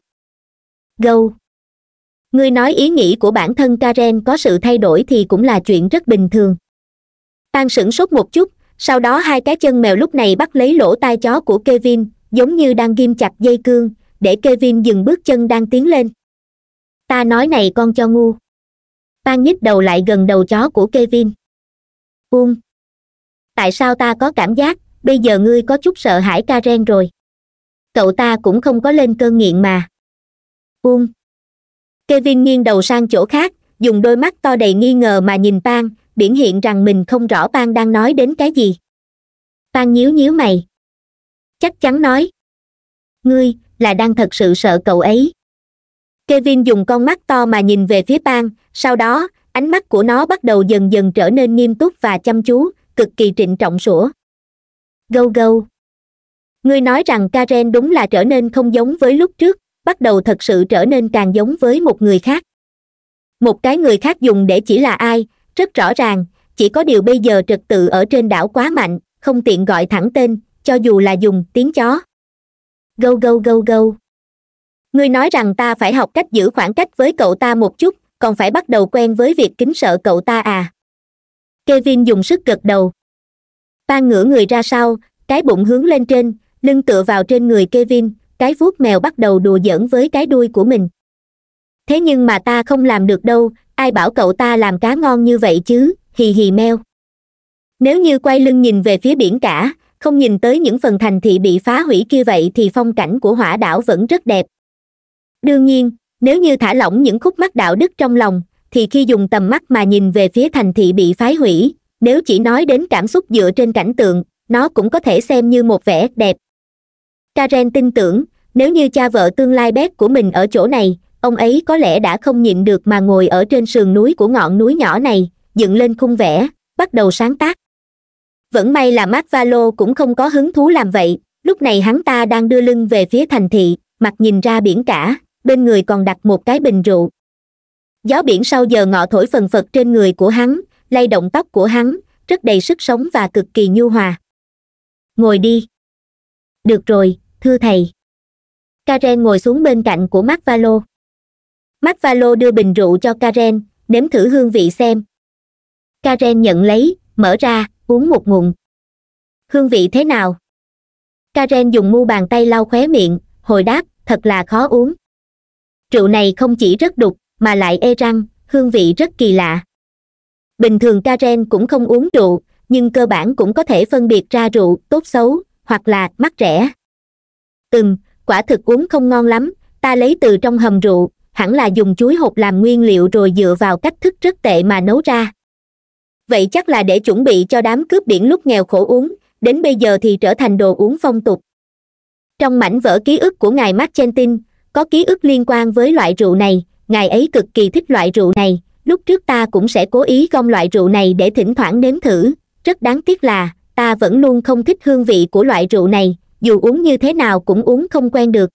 gâu ngươi nói ý nghĩ của bản thân karen có sự thay đổi thì cũng là chuyện rất bình thường tan sửng sốt một chút sau đó hai cái chân mèo lúc này bắt lấy lỗ tai chó của kevin giống như đang ghim chặt dây cương để kevin dừng bước chân đang tiến lên ta nói này con cho ngu pan nhích đầu lại gần đầu chó của kevin buông tại sao ta có cảm giác bây giờ ngươi có chút sợ hãi karen rồi cậu ta cũng không có lên cơn nghiện mà buông kevin nghiêng đầu sang chỗ khác dùng đôi mắt to đầy nghi ngờ mà nhìn pan biển hiện rằng mình không rõ pan đang nói đến cái gì pan nhíu nhíu mày chắc chắn nói ngươi là đang thật sự sợ cậu ấy kevin dùng con mắt to mà nhìn về phía bang sau đó ánh mắt của nó bắt đầu dần dần trở nên nghiêm túc và chăm chú cực kỳ trịnh trọng sủa gâu gâu ngươi nói rằng karen đúng là trở nên không giống với lúc trước bắt đầu thật sự trở nên càng giống với một người khác một cái người khác dùng để chỉ là ai rất rõ ràng chỉ có điều bây giờ trật tự ở trên đảo quá mạnh không tiện gọi thẳng tên cho dù là dùng tiếng chó gâu gâu gâu gâu ngươi nói rằng ta phải học cách giữ khoảng cách với cậu ta một chút còn phải bắt đầu quen với việc kính sợ cậu ta à kevin dùng sức gật đầu Pan ngửa người ra sau cái bụng hướng lên trên lưng tựa vào trên người kevin cái vuốt mèo bắt đầu đùa giỡn với cái đuôi của mình thế nhưng mà ta không làm được đâu ai bảo cậu ta làm cá ngon như vậy chứ hì hì mèo. nếu như quay lưng nhìn về phía biển cả không nhìn tới những phần thành thị bị phá hủy kia vậy thì phong cảnh của hỏa đảo vẫn rất đẹp đương nhiên nếu như thả lỏng những khúc mắc đạo đức trong lòng thì khi dùng tầm mắt mà nhìn về phía thành thị bị phá hủy nếu chỉ nói đến cảm xúc dựa trên cảnh tượng nó cũng có thể xem như một vẻ đẹp karen tin tưởng nếu như cha vợ tương lai bé của mình ở chỗ này ông ấy có lẽ đã không nhịn được mà ngồi ở trên sườn núi của ngọn núi nhỏ này dựng lên khung vẽ bắt đầu sáng tác vẫn may là mát valo cũng không có hứng thú làm vậy lúc này hắn ta đang đưa lưng về phía thành thị mặt nhìn ra biển cả bên người còn đặt một cái bình rượu gió biển sau giờ ngọ thổi phần phật trên người của hắn lay động tóc của hắn rất đầy sức sống và cực kỳ nhu hòa ngồi đi được rồi thưa thầy karen ngồi xuống bên cạnh của mắt valo mắt valo đưa bình rượu cho karen nếm thử hương vị xem karen nhận lấy mở ra uống một ngụm hương vị thế nào karen dùng mu bàn tay lau khóe miệng hồi đáp thật là khó uống rượu này không chỉ rất đục mà lại ê e răng hương vị rất kỳ lạ bình thường karen cũng không uống rượu nhưng cơ bản cũng có thể phân biệt ra rượu tốt xấu hoặc là mắc rẻ ừm quả thực uống không ngon lắm ta lấy từ trong hầm rượu hẳn là dùng chuối hột làm nguyên liệu rồi dựa vào cách thức rất tệ mà nấu ra vậy chắc là để chuẩn bị cho đám cướp biển lúc nghèo khổ uống đến bây giờ thì trở thành đồ uống phong tục trong mảnh vỡ ký ức của ngài marchentin có ký ức liên quan với loại rượu này ngài ấy cực kỳ thích loại rượu này lúc trước ta cũng sẽ cố ý gom loại rượu này để thỉnh thoảng nếm thử rất đáng tiếc là ta vẫn luôn không thích hương vị của loại rượu này dù uống như thế nào cũng uống không quen được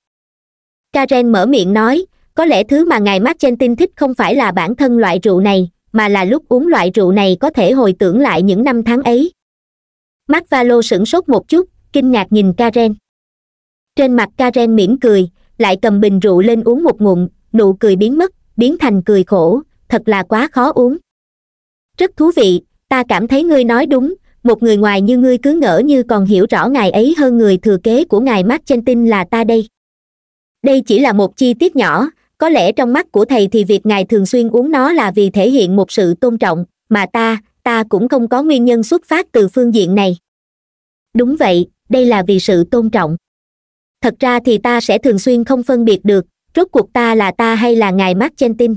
karen mở miệng nói có lẽ thứ mà ngài marchentin thích không phải là bản thân loại rượu này mà là lúc uống loại rượu này có thể hồi tưởng lại những năm tháng ấy mắt va sửng sốt một chút kinh ngạc nhìn karen trên mặt karen mỉm cười lại cầm bình rượu lên uống một ngụm nụ cười biến mất biến thành cười khổ thật là quá khó uống rất thú vị ta cảm thấy ngươi nói đúng một người ngoài như ngươi cứ ngỡ như còn hiểu rõ ngài ấy hơn người thừa kế của ngài mát chân là ta đây đây chỉ là một chi tiết nhỏ có lẽ trong mắt của thầy thì việc ngài thường xuyên uống nó là vì thể hiện một sự tôn trọng mà ta ta cũng không có nguyên nhân xuất phát từ phương diện này đúng vậy đây là vì sự tôn trọng thật ra thì ta sẽ thường xuyên không phân biệt được rốt cuộc ta là ta hay là ngài mắt chen tin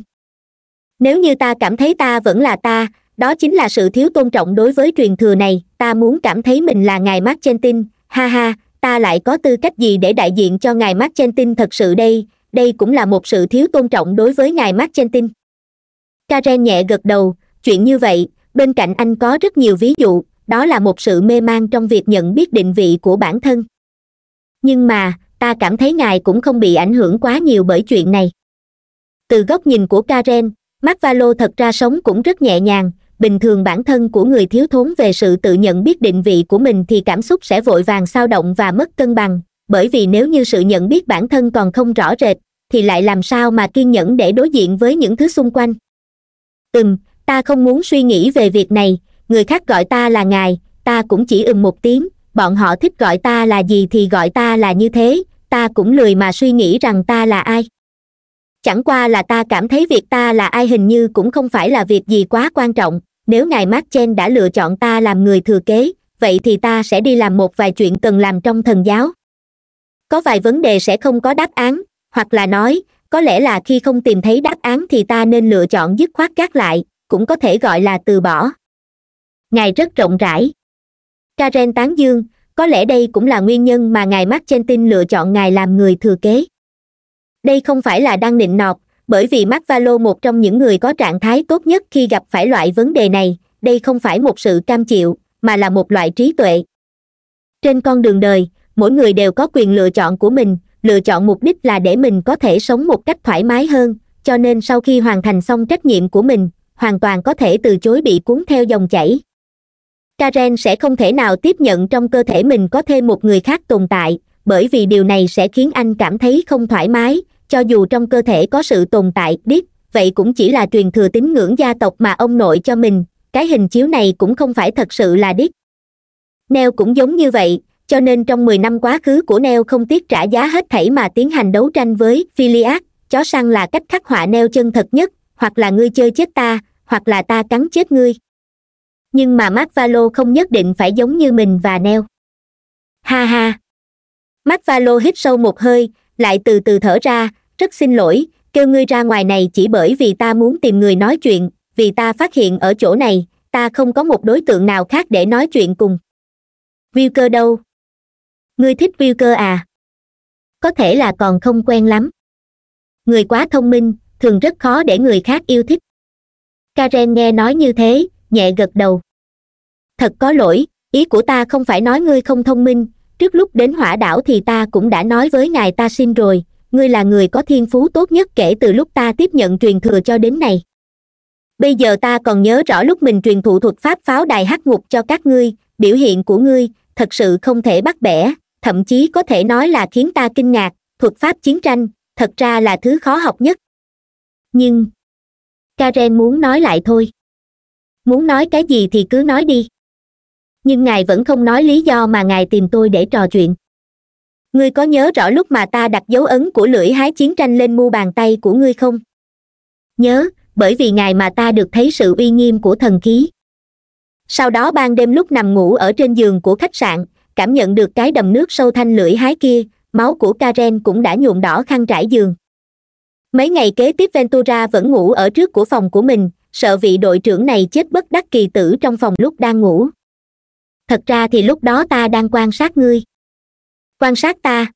nếu như ta cảm thấy ta vẫn là ta đó chính là sự thiếu tôn trọng đối với truyền thừa này ta muốn cảm thấy mình là ngài mắt chen tin ha ha ta lại có tư cách gì để đại diện cho ngài mắt chen tin thật sự đây đây cũng là một sự thiếu tôn trọng đối với ngài Marchentin. Karen nhẹ gật đầu, chuyện như vậy, bên cạnh anh có rất nhiều ví dụ, đó là một sự mê man trong việc nhận biết định vị của bản thân. Nhưng mà, ta cảm thấy ngài cũng không bị ảnh hưởng quá nhiều bởi chuyện này. Từ góc nhìn của Karen, Marvalo thật ra sống cũng rất nhẹ nhàng, bình thường bản thân của người thiếu thốn về sự tự nhận biết định vị của mình thì cảm xúc sẽ vội vàng sao động và mất cân bằng bởi vì nếu như sự nhận biết bản thân còn không rõ rệt thì lại làm sao mà kiên nhẫn để đối diện với những thứ xung quanh ừm ta không muốn suy nghĩ về việc này người khác gọi ta là ngài ta cũng chỉ ừm một tiếng bọn họ thích gọi ta là gì thì gọi ta là như thế ta cũng lười mà suy nghĩ rằng ta là ai chẳng qua là ta cảm thấy việc ta là ai hình như cũng không phải là việc gì quá quan trọng nếu ngài mát chen đã lựa chọn ta làm người thừa kế vậy thì ta sẽ đi làm một vài chuyện cần làm trong thần giáo có vài vấn đề sẽ không có đáp án hoặc là nói có lẽ là khi không tìm thấy đáp án thì ta nên lựa chọn dứt khoát gác lại cũng có thể gọi là từ bỏ ngài rất rộng rãi karen tán dương có lẽ đây cũng là nguyên nhân mà ngài tin lựa chọn ngài làm người thừa kế đây không phải là đang nịnh nọt bởi vì marvalo một trong những người có trạng thái tốt nhất khi gặp phải loại vấn đề này đây không phải một sự cam chịu mà là một loại trí tuệ trên con đường đời mỗi người đều có quyền lựa chọn của mình lựa chọn mục đích là để mình có thể sống một cách thoải mái hơn cho nên sau khi hoàn thành xong trách nhiệm của mình hoàn toàn có thể từ chối bị cuốn theo dòng chảy karen sẽ không thể nào tiếp nhận trong cơ thể mình có thêm một người khác tồn tại bởi vì điều này sẽ khiến anh cảm thấy không thoải mái cho dù trong cơ thể có sự tồn tại biết vậy cũng chỉ là truyền thừa tín ngưỡng gia tộc mà ông nội cho mình cái hình chiếu này cũng không phải thật sự là đích neo cũng giống như vậy cho nên trong mười năm quá khứ của neo không tiếc trả giá hết thảy mà tiến hành đấu tranh với philiad chó săn là cách khắc họa neo chân thật nhất hoặc là ngươi chơi chết ta hoặc là ta cắn chết ngươi nhưng mà mát valo không nhất định phải giống như mình và neo ha ha mát valo hít sâu một hơi lại từ từ thở ra rất xin lỗi kêu ngươi ra ngoài này chỉ bởi vì ta muốn tìm người nói chuyện vì ta phát hiện ở chỗ này ta không có một đối tượng nào khác để nói chuyện cùng Wilker đâu ngươi thích wilker à có thể là còn không quen lắm người quá thông minh thường rất khó để người khác yêu thích karen nghe nói như thế nhẹ gật đầu thật có lỗi ý của ta không phải nói ngươi không thông minh trước lúc đến hỏa đảo thì ta cũng đã nói với ngài ta xin rồi ngươi là người có thiên phú tốt nhất kể từ lúc ta tiếp nhận truyền thừa cho đến này. bây giờ ta còn nhớ rõ lúc mình truyền thụ thuật pháp pháo đài hắc ngục cho các ngươi biểu hiện của ngươi thật sự không thể bắt bẻ thậm chí có thể nói là khiến ta kinh ngạc thuật pháp chiến tranh thật ra là thứ khó học nhất nhưng karen muốn nói lại thôi muốn nói cái gì thì cứ nói đi nhưng ngài vẫn không nói lý do mà ngài tìm tôi để trò chuyện ngươi có nhớ rõ lúc mà ta đặt dấu ấn của lưỡi hái chiến tranh lên mu bàn tay của ngươi không nhớ bởi vì ngài mà ta được thấy sự uy nghiêm của thần khí sau đó ban đêm lúc nằm ngủ ở trên giường của khách sạn cảm nhận được cái đầm nước sâu thanh lưỡi hái kia máu của karen cũng đã nhuộm đỏ khăn trải giường mấy ngày kế tiếp ventura vẫn ngủ ở trước của phòng của mình sợ vị đội trưởng này chết bất đắc kỳ tử trong phòng lúc đang ngủ thật ra thì lúc đó ta đang quan sát ngươi quan sát ta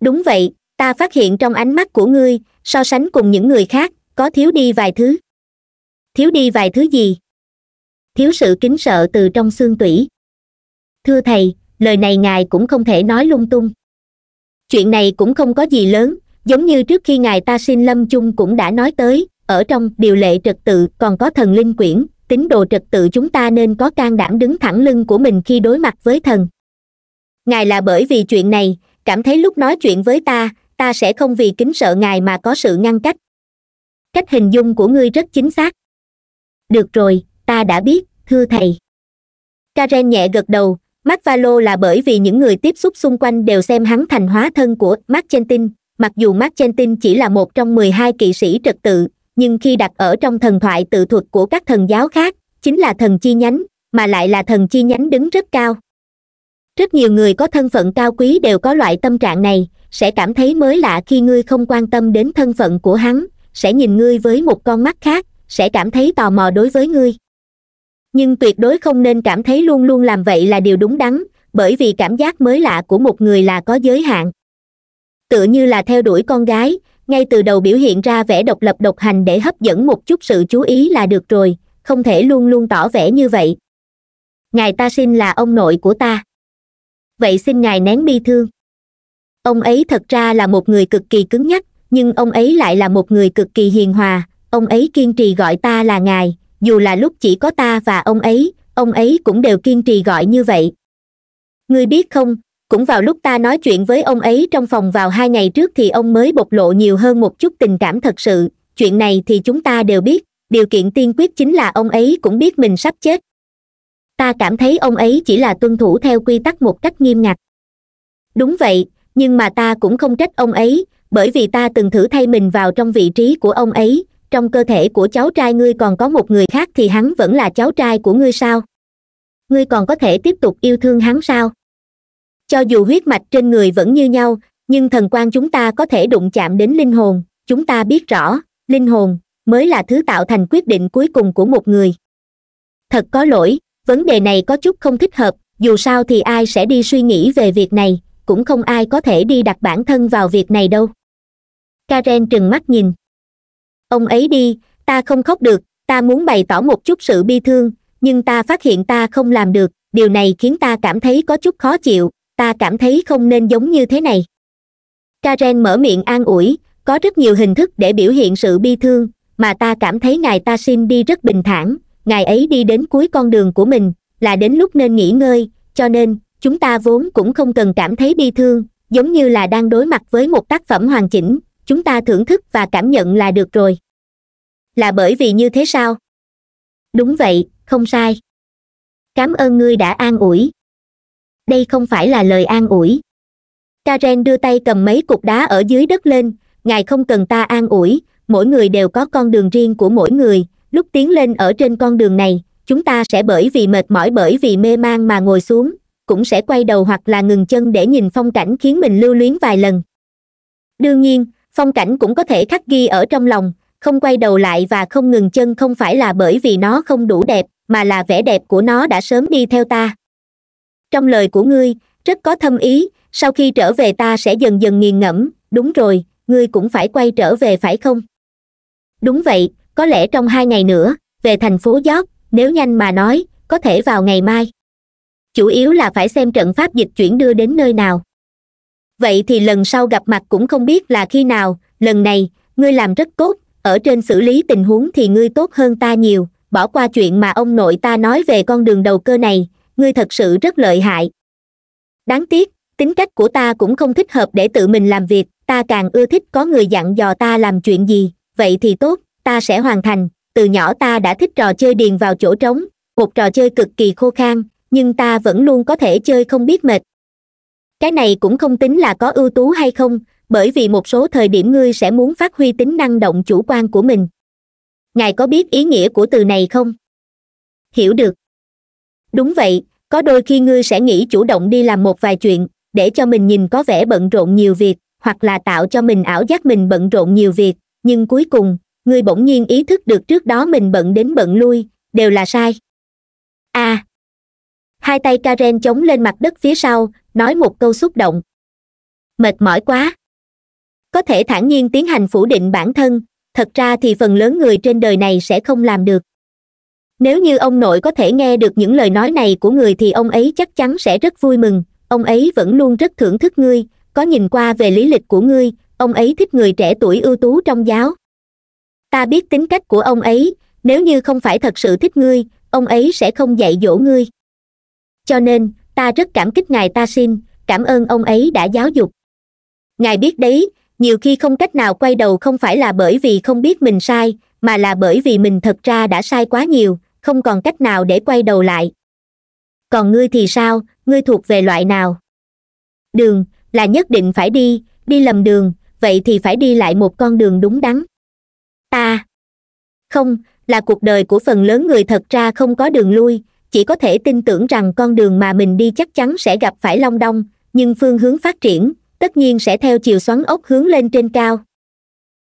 đúng vậy ta phát hiện trong ánh mắt của ngươi so sánh cùng những người khác có thiếu đi vài thứ thiếu đi vài thứ gì thiếu sự kính sợ từ trong xương tủy thưa thầy lời này ngài cũng không thể nói lung tung chuyện này cũng không có gì lớn giống như trước khi ngài ta xin lâm chung cũng đã nói tới ở trong điều lệ trật tự còn có thần linh quyển tín đồ trật tự chúng ta nên có can đảm đứng thẳng lưng của mình khi đối mặt với thần ngài là bởi vì chuyện này cảm thấy lúc nói chuyện với ta ta sẽ không vì kính sợ ngài mà có sự ngăn cách cách hình dung của ngươi rất chính xác được rồi ta đã biết thưa thầy karen nhẹ gật đầu mắt valo là bởi vì những người tiếp xúc xung quanh đều xem hắn thành hóa thân của markentin mặc dù markentin chỉ là một trong mười hai kỵ sĩ trật tự nhưng khi đặt ở trong thần thoại tự thuật của các thần giáo khác chính là thần chi nhánh mà lại là thần chi nhánh đứng rất cao rất nhiều người có thân phận cao quý đều có loại tâm trạng này sẽ cảm thấy mới lạ khi ngươi không quan tâm đến thân phận của hắn sẽ nhìn ngươi với một con mắt khác sẽ cảm thấy tò mò đối với ngươi nhưng tuyệt đối không nên cảm thấy luôn luôn làm vậy là điều đúng đắn bởi vì cảm giác mới lạ của một người là có giới hạn tựa như là theo đuổi con gái ngay từ đầu biểu hiện ra vẻ độc lập độc hành để hấp dẫn một chút sự chú ý là được rồi không thể luôn luôn tỏ vẻ như vậy ngài ta sinh là ông nội của ta vậy xin ngài nén bi thương ông ấy thật ra là một người cực kỳ cứng nhắc nhưng ông ấy lại là một người cực kỳ hiền hòa ông ấy kiên trì gọi ta là ngài dù là lúc chỉ có ta và ông ấy ông ấy cũng đều kiên trì gọi như vậy ngươi biết không cũng vào lúc ta nói chuyện với ông ấy trong phòng vào hai ngày trước thì ông mới bộc lộ nhiều hơn một chút tình cảm thật sự chuyện này thì chúng ta đều biết điều kiện tiên quyết chính là ông ấy cũng biết mình sắp chết ta cảm thấy ông ấy chỉ là tuân thủ theo quy tắc một cách nghiêm ngặt đúng vậy nhưng mà ta cũng không trách ông ấy bởi vì ta từng thử thay mình vào trong vị trí của ông ấy trong cơ thể của cháu trai ngươi còn có một người khác thì hắn vẫn là cháu trai của ngươi sao ngươi còn có thể tiếp tục yêu thương hắn sao cho dù huyết mạch trên người vẫn như nhau nhưng thần quan chúng ta có thể đụng chạm đến linh hồn chúng ta biết rõ linh hồn mới là thứ tạo thành quyết định cuối cùng của một người thật có lỗi vấn đề này có chút không thích hợp dù sao thì ai sẽ đi suy nghĩ về việc này cũng không ai có thể đi đặt bản thân vào việc này đâu karen trừng mắt nhìn ông ấy đi ta không khóc được ta muốn bày tỏ một chút sự bi thương nhưng ta phát hiện ta không làm được điều này khiến ta cảm thấy có chút khó chịu ta cảm thấy không nên giống như thế này karen mở miệng an ủi có rất nhiều hình thức để biểu hiện sự bi thương mà ta cảm thấy ngài ta xin đi rất bình thản ngài ấy đi đến cuối con đường của mình là đến lúc nên nghỉ ngơi cho nên chúng ta vốn cũng không cần cảm thấy bi thương giống như là đang đối mặt với một tác phẩm hoàn chỉnh chúng ta thưởng thức và cảm nhận là được rồi là bởi vì như thế sao đúng vậy không sai cám ơn ngươi đã an ủi đây không phải là lời an ủi karen đưa tay cầm mấy cục đá ở dưới đất lên ngài không cần ta an ủi mỗi người đều có con đường riêng của mỗi người lúc tiến lên ở trên con đường này chúng ta sẽ bởi vì mệt mỏi bởi vì mê mang mà ngồi xuống cũng sẽ quay đầu hoặc là ngừng chân để nhìn phong cảnh khiến mình lưu luyến vài lần đương nhiên phong cảnh cũng có thể khắc ghi ở trong lòng không quay đầu lại và không ngừng chân không phải là bởi vì nó không đủ đẹp mà là vẻ đẹp của nó đã sớm đi theo ta trong lời của ngươi rất có thâm ý sau khi trở về ta sẽ dần dần nghiền ngẫm đúng rồi ngươi cũng phải quay trở về phải không đúng vậy có lẽ trong hai ngày nữa về thành phố giót nếu nhanh mà nói có thể vào ngày mai chủ yếu là phải xem trận pháp dịch chuyển đưa đến nơi nào vậy thì lần sau gặp mặt cũng không biết là khi nào lần này ngươi làm rất tốt ở trên xử lý tình huống thì ngươi tốt hơn ta nhiều bỏ qua chuyện mà ông nội ta nói về con đường đầu cơ này ngươi thật sự rất lợi hại đáng tiếc tính cách của ta cũng không thích hợp để tự mình làm việc ta càng ưa thích có người dặn dò ta làm chuyện gì vậy thì tốt ta sẽ hoàn thành từ nhỏ ta đã thích trò chơi điền vào chỗ trống một trò chơi cực kỳ khô khan nhưng ta vẫn luôn có thể chơi không biết mệt cái này cũng không tính là có ưu tú hay không bởi vì một số thời điểm ngươi sẽ muốn phát huy tính năng động chủ quan của mình ngài có biết ý nghĩa của từ này không hiểu được đúng vậy có đôi khi ngươi sẽ nghĩ chủ động đi làm một vài chuyện để cho mình nhìn có vẻ bận rộn nhiều việc hoặc là tạo cho mình ảo giác mình bận rộn nhiều việc nhưng cuối cùng ngươi bỗng nhiên ý thức được trước đó mình bận đến bận lui đều là sai a à, hai tay karen chống lên mặt đất phía sau nói một câu xúc động mệt mỏi quá có thể thản nhiên tiến hành phủ định bản thân thật ra thì phần lớn người trên đời này sẽ không làm được nếu như ông nội có thể nghe được những lời nói này của người thì ông ấy chắc chắn sẽ rất vui mừng ông ấy vẫn luôn rất thưởng thức ngươi có nhìn qua về lý lịch của ngươi ông ấy thích người trẻ tuổi ưu tú trong giáo ta biết tính cách của ông ấy nếu như không phải thật sự thích ngươi ông ấy sẽ không dạy dỗ ngươi cho nên ta rất cảm kích ngài ta xin cảm ơn ông ấy đã giáo dục ngài biết đấy nhiều khi không cách nào quay đầu không phải là bởi vì không biết mình sai mà là bởi vì mình thật ra đã sai quá nhiều không còn cách nào để quay đầu lại còn ngươi thì sao ngươi thuộc về loại nào đường là nhất định phải đi đi lầm đường vậy thì phải đi lại một con đường đúng đắn ta không là cuộc đời của phần lớn người thật ra không có đường lui chỉ có thể tin tưởng rằng con đường mà mình đi chắc chắn sẽ gặp phải long đong nhưng phương hướng phát triển tất nhiên sẽ theo chiều xoắn ốc hướng lên trên cao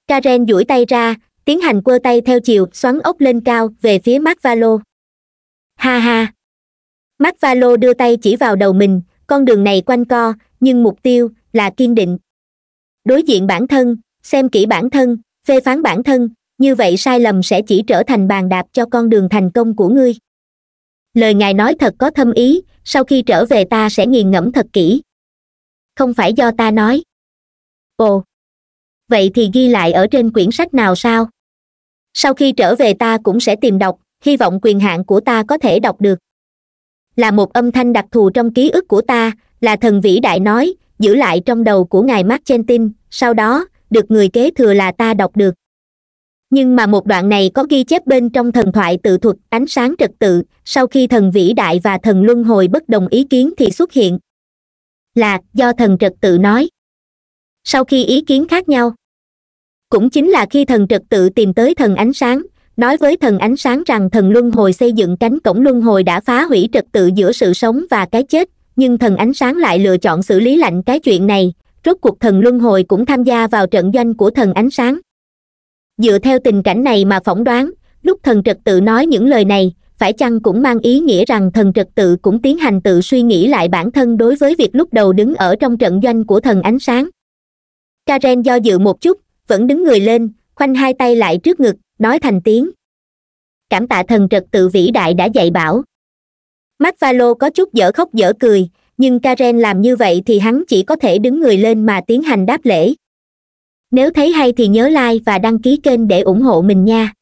karen duỗi tay ra tiến hành quơ tay theo chiều xoắn ốc lên cao về phía mắt valo ha ha mắt valo đưa tay chỉ vào đầu mình con đường này quanh co nhưng mục tiêu là kiên định đối diện bản thân xem kỹ bản thân phê phán bản thân như vậy sai lầm sẽ chỉ trở thành bàn đạp cho con đường thành công của ngươi lời ngài nói thật có thâm ý sau khi trở về ta sẽ nghiền ngẫm thật kỹ không phải do ta nói ồ vậy thì ghi lại ở trên quyển sách nào sao sau khi trở về ta cũng sẽ tìm đọc hy vọng quyền hạn của ta có thể đọc được là một âm thanh đặc thù trong ký ức của ta là thần vĩ đại nói giữ lại trong đầu của ngài mác sau đó được người kế thừa là ta đọc được nhưng mà một đoạn này có ghi chép bên trong thần thoại tự thuật ánh sáng trật tự sau khi thần vĩ đại và thần luân hồi bất đồng ý kiến thì xuất hiện là do thần trật tự nói sau khi ý kiến khác nhau cũng chính là khi thần trật tự tìm tới thần ánh sáng nói với thần ánh sáng rằng thần luân hồi xây dựng cánh cổng luân hồi đã phá hủy trật tự giữa sự sống và cái chết nhưng thần ánh sáng lại lựa chọn xử lý lạnh cái chuyện này rốt cuộc thần luân hồi cũng tham gia vào trận doanh của thần ánh sáng dựa theo tình cảnh này mà phỏng đoán lúc thần trật tự nói những lời này phải chăng cũng mang ý nghĩa rằng thần trật tự cũng tiến hành tự suy nghĩ lại bản thân đối với việc lúc đầu đứng ở trong trận doanh của thần ánh sáng karen do dự một chút vẫn đứng người lên khoanh hai tay lại trước ngực nói thành tiếng cảm tạ thần trật tự vĩ đại đã dạy bảo mắt va có chút dở khóc dở cười nhưng karen làm như vậy thì hắn chỉ có thể đứng người lên mà tiến hành đáp lễ nếu thấy hay thì nhớ like và đăng ký kênh để ủng hộ mình nha